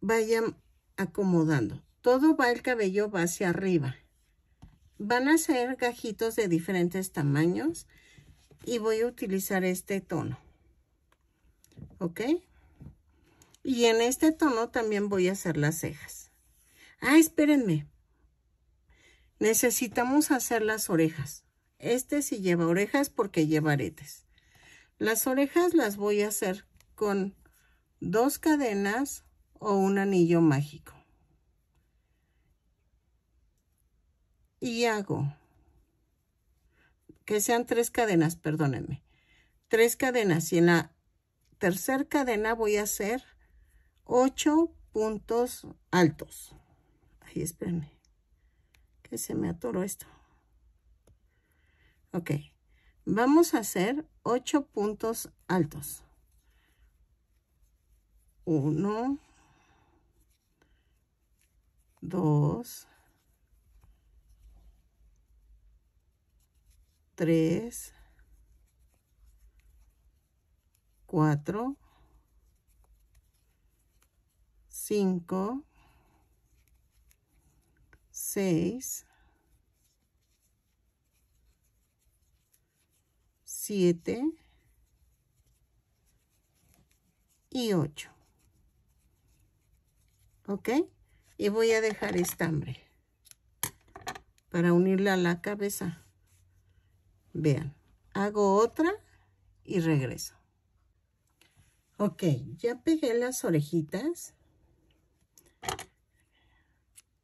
vayan acomodando. Todo va, el cabello va hacia arriba van a ser gajitos de diferentes tamaños y voy a utilizar este tono. ¿Ok? Y en este tono también voy a hacer las cejas. Ah, espérenme. Necesitamos hacer las orejas. Este sí lleva orejas porque lleva aretes. Las orejas las voy a hacer con dos cadenas o un anillo mágico. y hago que sean tres cadenas, perdónenme, tres cadenas y en la tercera cadena voy a hacer ocho puntos altos. ahí espérenme, que se me atoró esto. Ok, vamos a hacer ocho puntos altos. Uno, dos, 3, 4, 5, 6, 7 y 8. ¿Ok? Y voy a dejar estambre para unirla a la cabeza. Vean, hago otra y regreso. Ok, ya pegué las orejitas.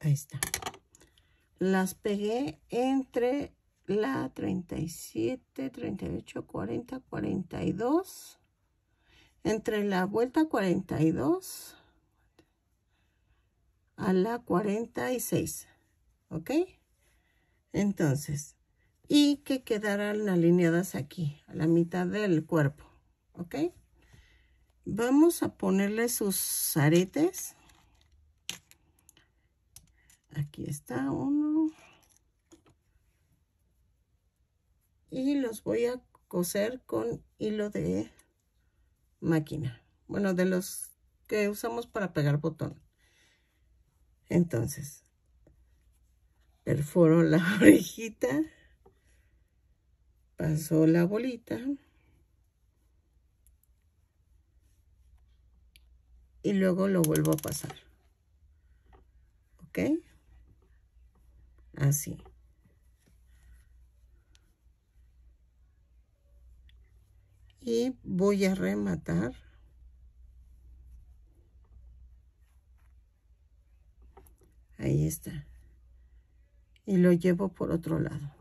Ahí está. Las pegué entre la 37, 38, 40, 42. Entre la vuelta 42 a la 46. ¿Ok? Entonces, y que quedarán alineadas aquí, a la mitad del cuerpo, ¿ok? Vamos a ponerle sus aretes. Aquí está uno. Y los voy a coser con hilo de máquina. Bueno, de los que usamos para pegar botón. Entonces, perforo la <laughs> orejita. Paso la bolita y luego lo vuelvo a pasar ok así y voy a rematar ahí está y lo llevo por otro lado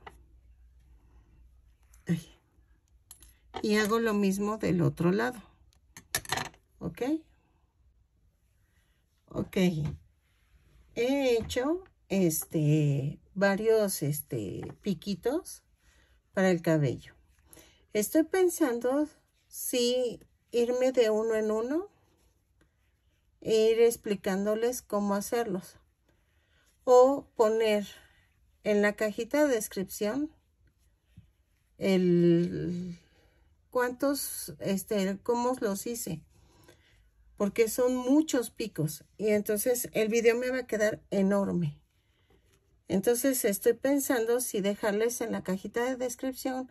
y hago lo mismo del otro lado ok ok he hecho este varios este piquitos para el cabello estoy pensando si irme de uno en uno e ir explicándoles cómo hacerlos o poner en la cajita de descripción el cuántos, este, cómo los hice. Porque son muchos picos. Y entonces el video me va a quedar enorme. Entonces estoy pensando si dejarles en la cajita de descripción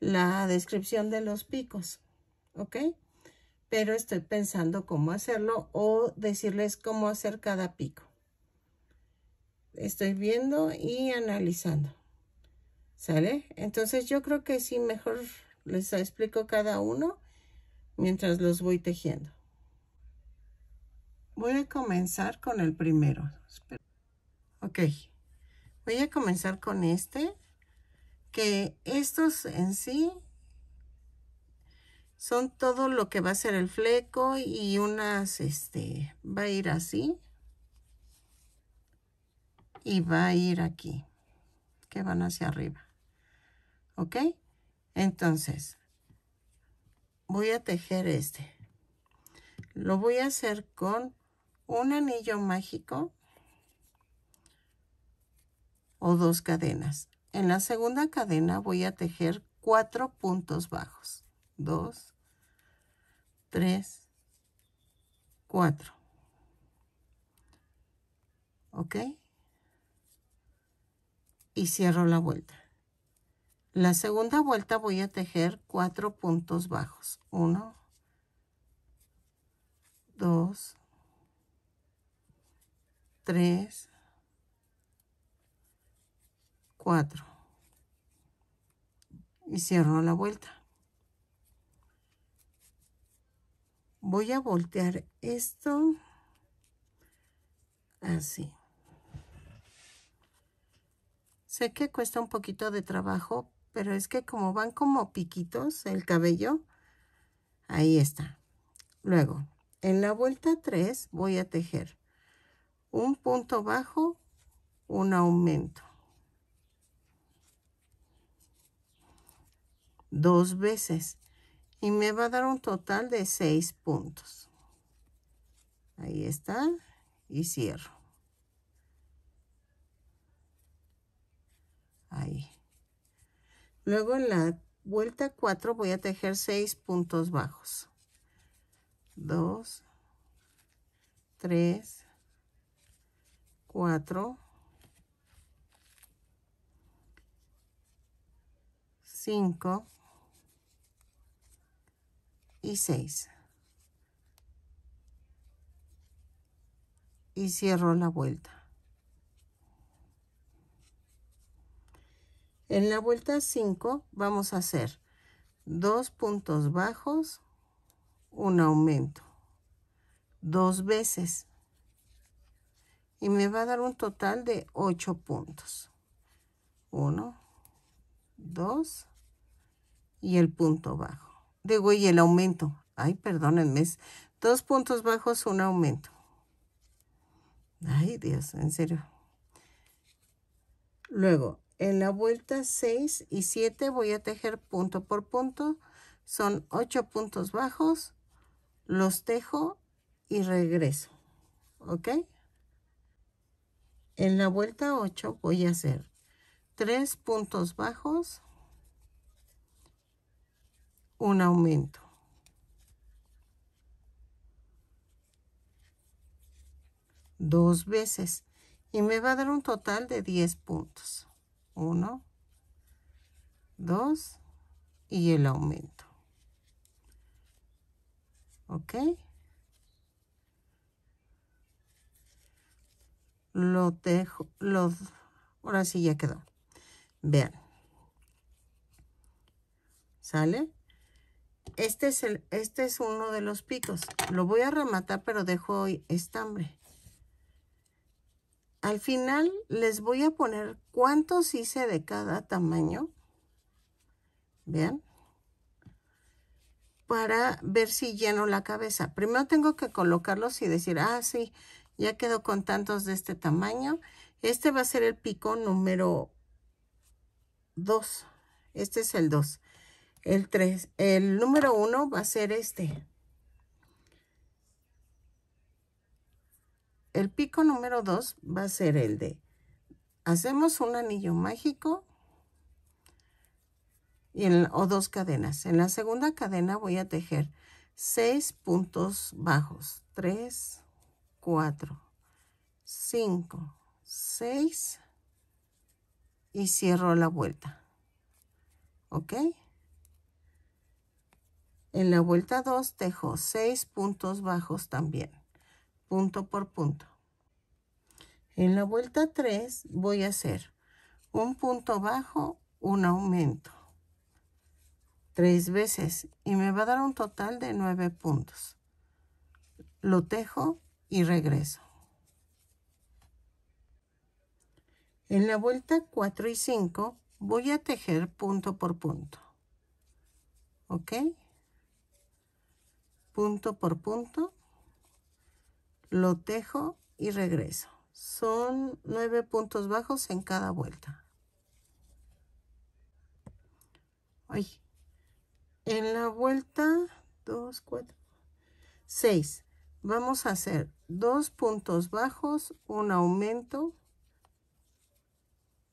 la descripción de los picos. ¿Ok? Pero estoy pensando cómo hacerlo o decirles cómo hacer cada pico. Estoy viendo y analizando. ¿Sale? Entonces yo creo que sí, mejor les explico cada uno mientras los voy tejiendo. Voy a comenzar con el primero. Ok. Voy a comenzar con este. Que estos en sí son todo lo que va a ser el fleco y unas, este, va a ir así. Y va a ir aquí, que van hacia arriba. ¿ok? Entonces, voy a tejer este. Lo voy a hacer con un anillo mágico o dos cadenas. En la segunda cadena voy a tejer cuatro puntos bajos. Dos, tres, cuatro. ¿Ok? Y cierro la vuelta. La segunda vuelta voy a tejer cuatro puntos bajos. Uno, dos, tres, cuatro. Y cierro la vuelta. Voy a voltear esto así. Sé que cuesta un poquito de trabajo, pero es que como van como piquitos el cabello, ahí está. Luego, en la vuelta 3 voy a tejer un punto bajo, un aumento. Dos veces. Y me va a dar un total de 6 puntos. Ahí está. Y cierro. Ahí. Luego en la vuelta 4 voy a tejer 6 puntos bajos. 2, 3, 4, 5 y 6. Y cierro la vuelta. En la vuelta 5 vamos a hacer dos puntos bajos, un aumento, dos veces. Y me va a dar un total de 8 puntos. 1, 2 y el punto bajo. Digo, y el aumento. Ay, perdónenme, dos puntos bajos, un aumento. Ay, Dios, en serio. Luego, en la vuelta 6 y 7 voy a tejer punto por punto son 8 puntos bajos los tejo y regreso ok en la vuelta 8 voy a hacer 3 puntos bajos un aumento dos veces y me va a dar un total de 10 puntos uno, dos y el aumento. ¿Ok? Lo dejo, los, ahora sí ya quedó. Vean. ¿Sale? Este es, el, este es uno de los picos. Lo voy a rematar, pero dejo hoy estambre. Al final les voy a poner cuántos hice de cada tamaño. Vean. Para ver si lleno la cabeza. Primero tengo que colocarlos y decir, ah, sí, ya quedó con tantos de este tamaño. Este va a ser el pico número 2. Este es el 2. El 3. El número 1 va a ser este. El pico número 2 va a ser el de, hacemos un anillo mágico y en, o dos cadenas. En la segunda cadena voy a tejer 6 puntos bajos, 3, 4, 5, 6 y cierro la vuelta. ¿Ok? En la vuelta 2 tejo 6 puntos bajos también, punto por punto. En la vuelta 3 voy a hacer un punto bajo, un aumento. Tres veces y me va a dar un total de 9 puntos. Lo tejo y regreso. En la vuelta 4 y 5 voy a tejer punto por punto. ¿Ok? Punto por punto. Lo tejo y regreso son nueve puntos bajos en cada vuelta. Ay, en la vuelta 2, 4, 6. Vamos a hacer dos puntos bajos, un aumento,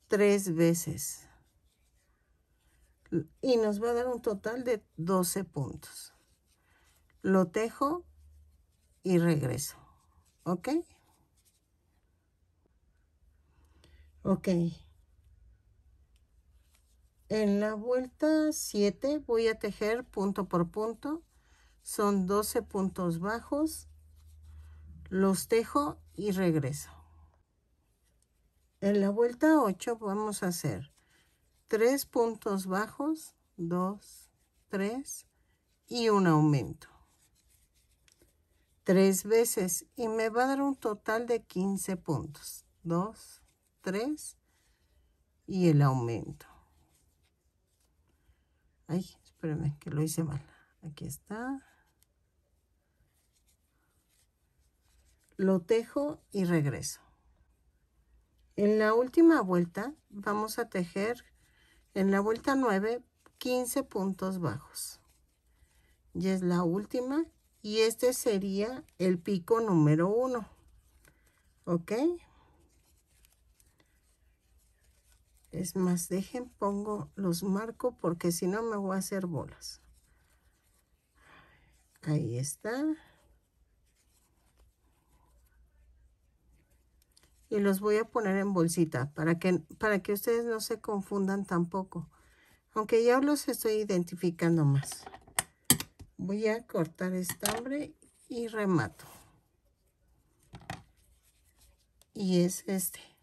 tres veces. Y nos va a dar un total de 12 puntos. Lo tejo y regreso. ¿Ok? Ok. En la vuelta 7 voy a tejer punto por punto. Son 12 puntos bajos. Los tejo y regreso. En la vuelta 8 vamos a hacer 3 puntos bajos, 2, 3 y un aumento. Tres veces y me va a dar un total de 15 puntos. 2, 3 y el aumento. Ay, espérenme que lo hice mal. Aquí está. Lo tejo y regreso. En la última vuelta vamos a tejer en la vuelta 9 15 puntos bajos. Y es la última y este sería el pico número 1. ¿Ok? Es más, dejen, pongo, los marco porque si no me voy a hacer bolas. Ahí está. Y los voy a poner en bolsita para que, para que ustedes no se confundan tampoco. Aunque ya los estoy identificando más. Voy a cortar estambre y remato. Y es este.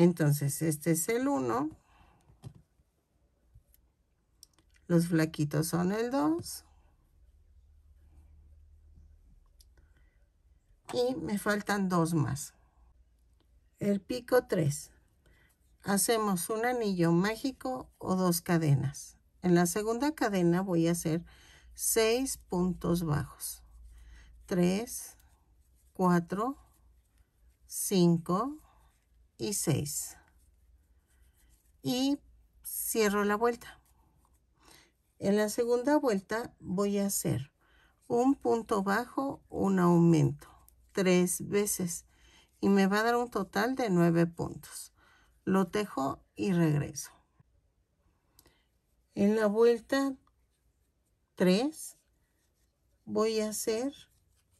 Entonces, este es el 1. Los flaquitos son el 2. Y me faltan dos más. El pico 3. Hacemos un anillo mágico o dos cadenas. En la segunda cadena voy a hacer 6 puntos bajos. 3, 4, 5, y 6 y cierro la vuelta en la segunda vuelta voy a hacer un punto bajo un aumento tres veces y me va a dar un total de nueve puntos lo tejo y regreso en la vuelta 3 voy a hacer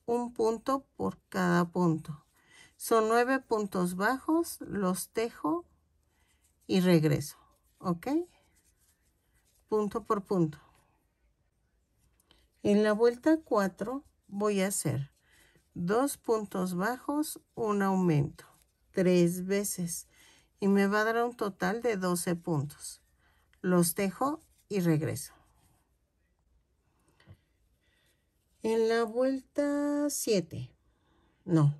un punto por cada punto son nueve puntos bajos, los tejo y regreso, ¿ok? Punto por punto. En la vuelta 4 voy a hacer dos puntos bajos, un aumento, tres veces. Y me va a dar un total de 12 puntos. Los tejo y regreso. En la vuelta 7, no,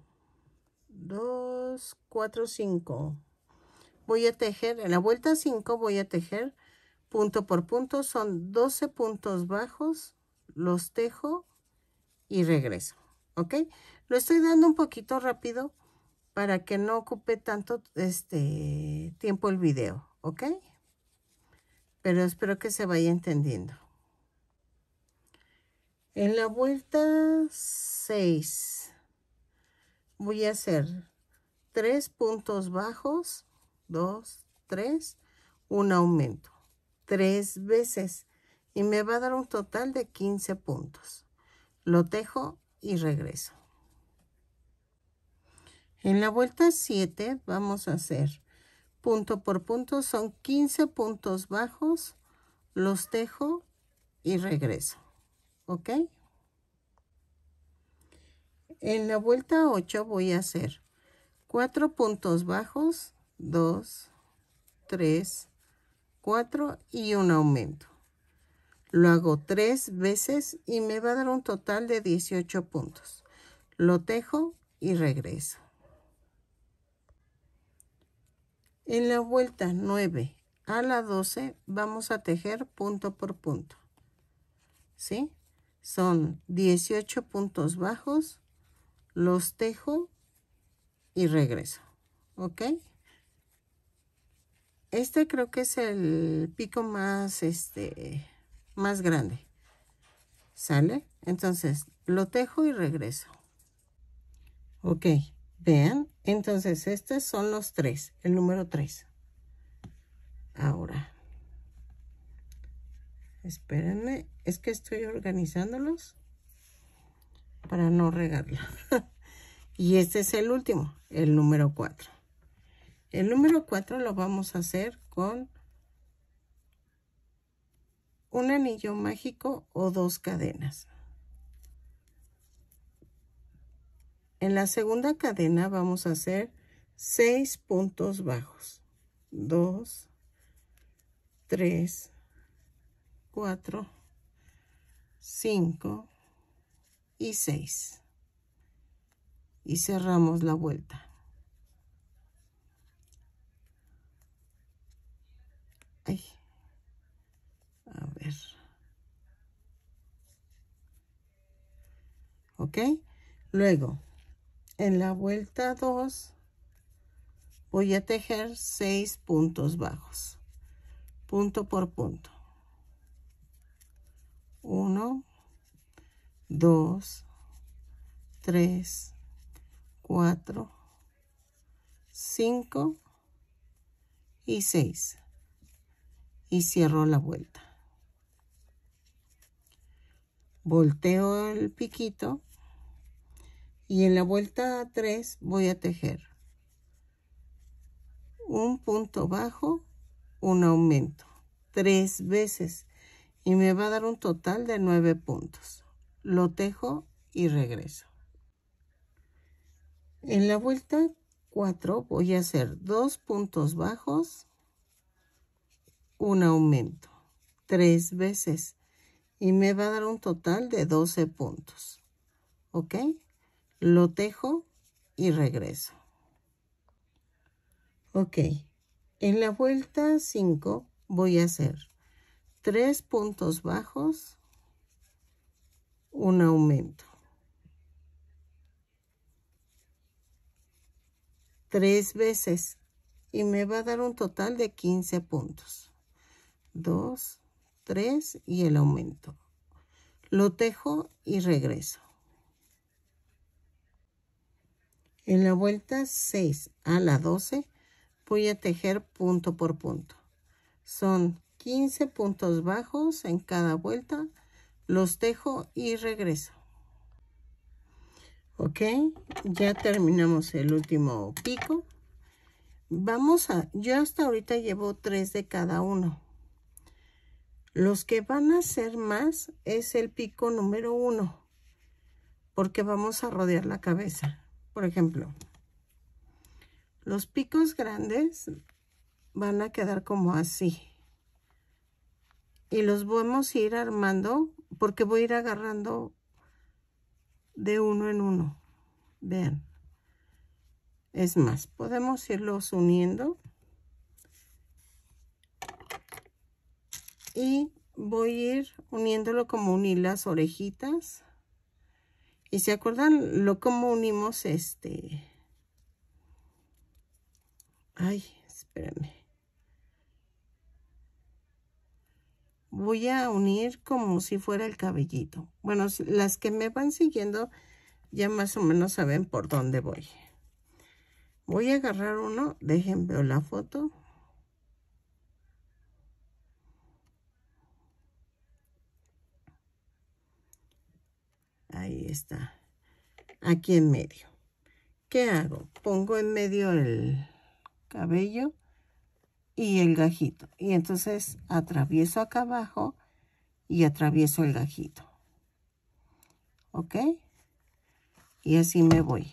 2, 4, 5. Voy a tejer, en la vuelta 5 voy a tejer punto por punto. Son 12 puntos bajos, los tejo y regreso. ¿Ok? Lo estoy dando un poquito rápido para que no ocupe tanto este tiempo el video. ¿Ok? Pero espero que se vaya entendiendo. En la vuelta 6 voy a hacer tres puntos bajos, dos, tres, un aumento, tres veces y me va a dar un total de 15 puntos. Lo tejo y regreso. En la vuelta 7 vamos a hacer punto por punto, son 15 puntos bajos, los tejo y regreso. ¿Ok? en la vuelta 8 voy a hacer 4 puntos bajos, 2, 3, 4 y un aumento. Lo hago 3 veces y me va a dar un total de 18 puntos. Lo tejo y regreso. En la vuelta 9 a la 12 vamos a tejer punto por punto. ¿Sí? Son 18 puntos bajos, los tejo y regreso, ¿ok? Este creo que es el pico más, este, más grande, ¿sale? Entonces, lo tejo y regreso. Ok, vean, entonces estos son los tres, el número tres. Ahora, espérenme, es que estoy organizándolos para no regarla. <laughs> y este es el último, el número 4. El número 4 lo vamos a hacer con un anillo mágico o dos cadenas. En la segunda cadena vamos a hacer seis puntos bajos. 2, 3, 4, 5, y 6 y cerramos la vuelta Ay. a ver ok luego en la vuelta 2 voy a tejer 6 puntos bajos punto por punto 1 2, 3, 4, 5 y 6. Y cierro la vuelta. Volteo el piquito y en la vuelta 3 voy a tejer un punto bajo, un aumento, tres veces y me va a dar un total de nueve puntos lo tejo y regreso. En la vuelta 4 voy a hacer dos puntos bajos, un aumento, tres veces y me va a dar un total de 12 puntos. ¿Ok? Lo tejo y regreso. Ok, en la vuelta 5 voy a hacer tres puntos bajos, un aumento. tres veces y me va a dar un total de 15 puntos. 2, 3 y el aumento. Lo tejo y regreso. En la vuelta 6 a la 12 voy a tejer punto por punto. Son 15 puntos bajos en cada vuelta los dejo y regreso ok ya terminamos el último pico vamos a yo hasta ahorita llevo tres de cada uno los que van a ser más es el pico número uno porque vamos a rodear la cabeza por ejemplo los picos grandes van a quedar como así y los vamos a ir armando porque voy a ir agarrando de uno en uno. Vean. Es más, podemos irlos uniendo. Y voy a ir uniéndolo como unir las orejitas. Y se acuerdan lo como unimos este. Ay, espérenme. voy a unir como si fuera el cabellito. Bueno, las que me van siguiendo ya más o menos saben por dónde voy. Voy a agarrar uno, dejen ver la foto. Ahí está, aquí en medio. ¿Qué hago? Pongo en medio el cabello y el gajito. Y entonces atravieso acá abajo y atravieso el gajito. ¿Ok? Y así me voy.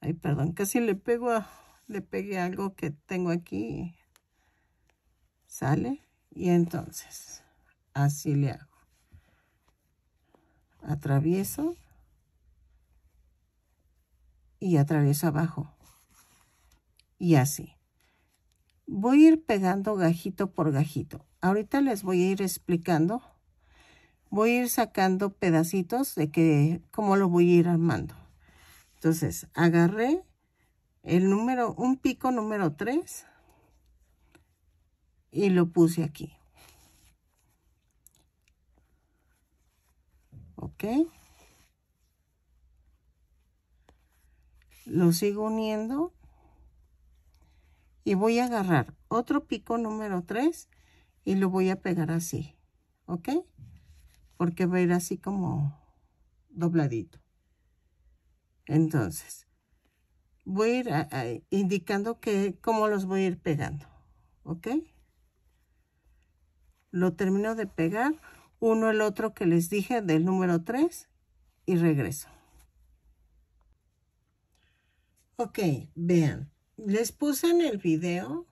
Ay, perdón, casi le pego a, le pegué algo que tengo aquí. ¿Sale? Y entonces, así le hago. Atravieso. Y atravieso abajo. Y así voy a ir pegando gajito por gajito. Ahorita les voy a ir explicando. Voy a ir sacando pedacitos de que cómo lo voy a ir armando. Entonces, agarré el número, un pico número 3 y lo puse aquí. Ok. Lo sigo uniendo y voy a agarrar otro pico número 3 y lo voy a pegar así, ¿ok? Porque va a ir así como dobladito. Entonces, voy a ir indicando que cómo los voy a ir pegando, ¿ok? Lo termino de pegar, uno el otro que les dije del número 3 y regreso. Ok, vean les puse en el video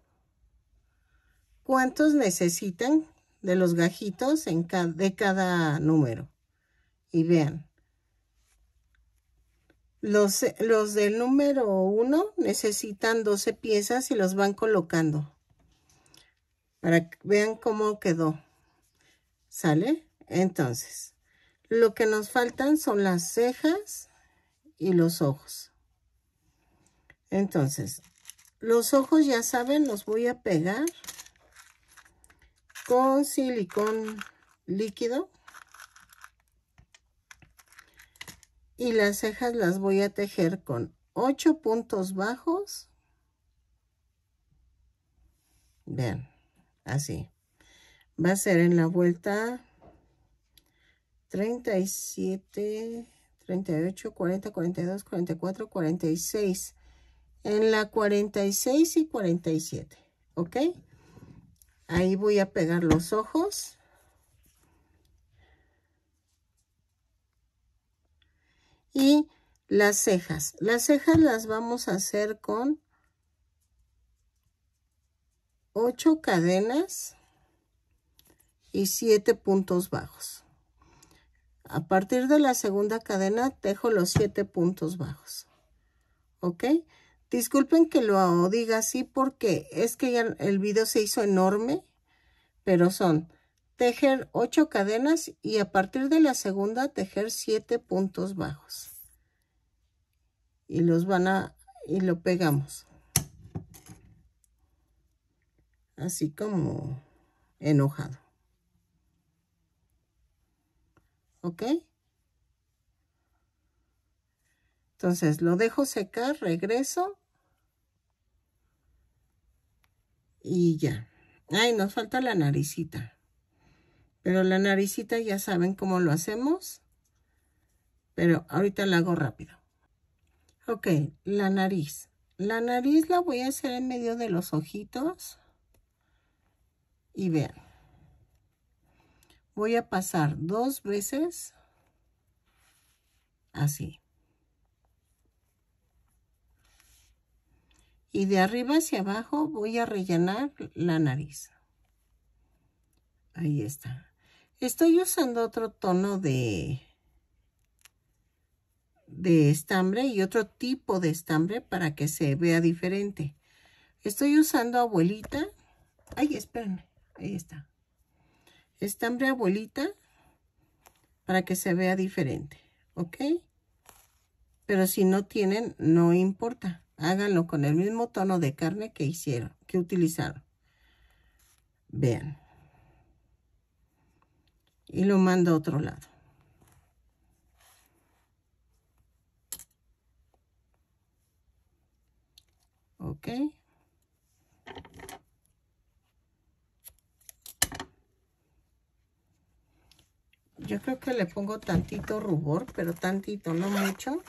cuántos necesitan de los gajitos en de cada número. Y vean, los, los del número 1 necesitan 12 piezas y los van colocando. Para que vean cómo quedó. ¿Sale? Entonces, lo que nos faltan son las cejas y los ojos. Entonces, los ojos, ya saben, los voy a pegar con silicón líquido. Y las cejas las voy a tejer con 8 puntos bajos. Vean, así. Va a ser en la vuelta 37, 38, 40, 42, 44, 46 en la 46 y 47, ¿ok? Ahí voy a pegar los ojos. Y las cejas. Las cejas las vamos a hacer con 8 cadenas y 7 puntos bajos. A partir de la segunda cadena tejo los 7 puntos bajos. ¿Ok? Disculpen que lo diga así porque es que el video se hizo enorme, pero son tejer 8 cadenas y a partir de la segunda tejer 7 puntos bajos. Y los van a, y lo pegamos. Así como enojado. ¿Ok? Entonces lo dejo secar, regreso. Y ya. Ay, nos falta la naricita. Pero la naricita ya saben cómo lo hacemos. Pero ahorita la hago rápido. Ok, la nariz. La nariz la voy a hacer en medio de los ojitos. Y vean. Voy a pasar dos veces así. y de arriba hacia abajo voy a rellenar la nariz. Ahí está. Estoy usando otro tono de, de estambre y otro tipo de estambre para que se vea diferente. Estoy usando abuelita. Ay, espérenme. Ahí está. Estambre abuelita para que se vea diferente. ¿Ok? Pero si no tienen, no importa. Háganlo con el mismo tono de carne que hicieron, que utilizaron. Vean. Y lo mando a otro lado. Ok. Yo creo que le pongo tantito rubor, pero tantito, no mucho.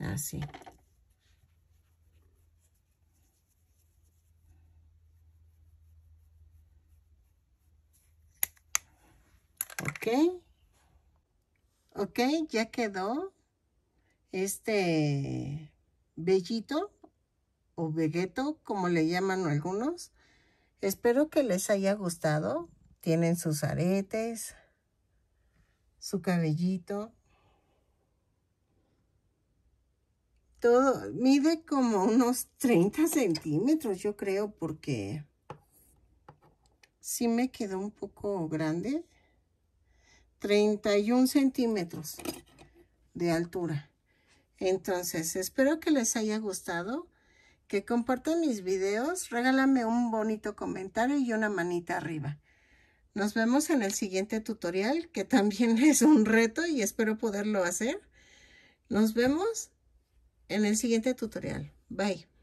Así. Ah, ok. Ok, ya quedó este bellito o vegueto, como le llaman algunos. Espero que les haya gustado. Tienen sus aretes, su cabellito. Todo mide como unos 30 centímetros, yo creo, porque sí me quedó un poco grande. 31 centímetros de altura. Entonces, espero que les haya gustado, que compartan mis videos, regálame un bonito comentario y una manita arriba. Nos vemos en el siguiente tutorial, que también <laughs> es un reto y espero poderlo hacer. Nos vemos en el siguiente tutorial. Bye.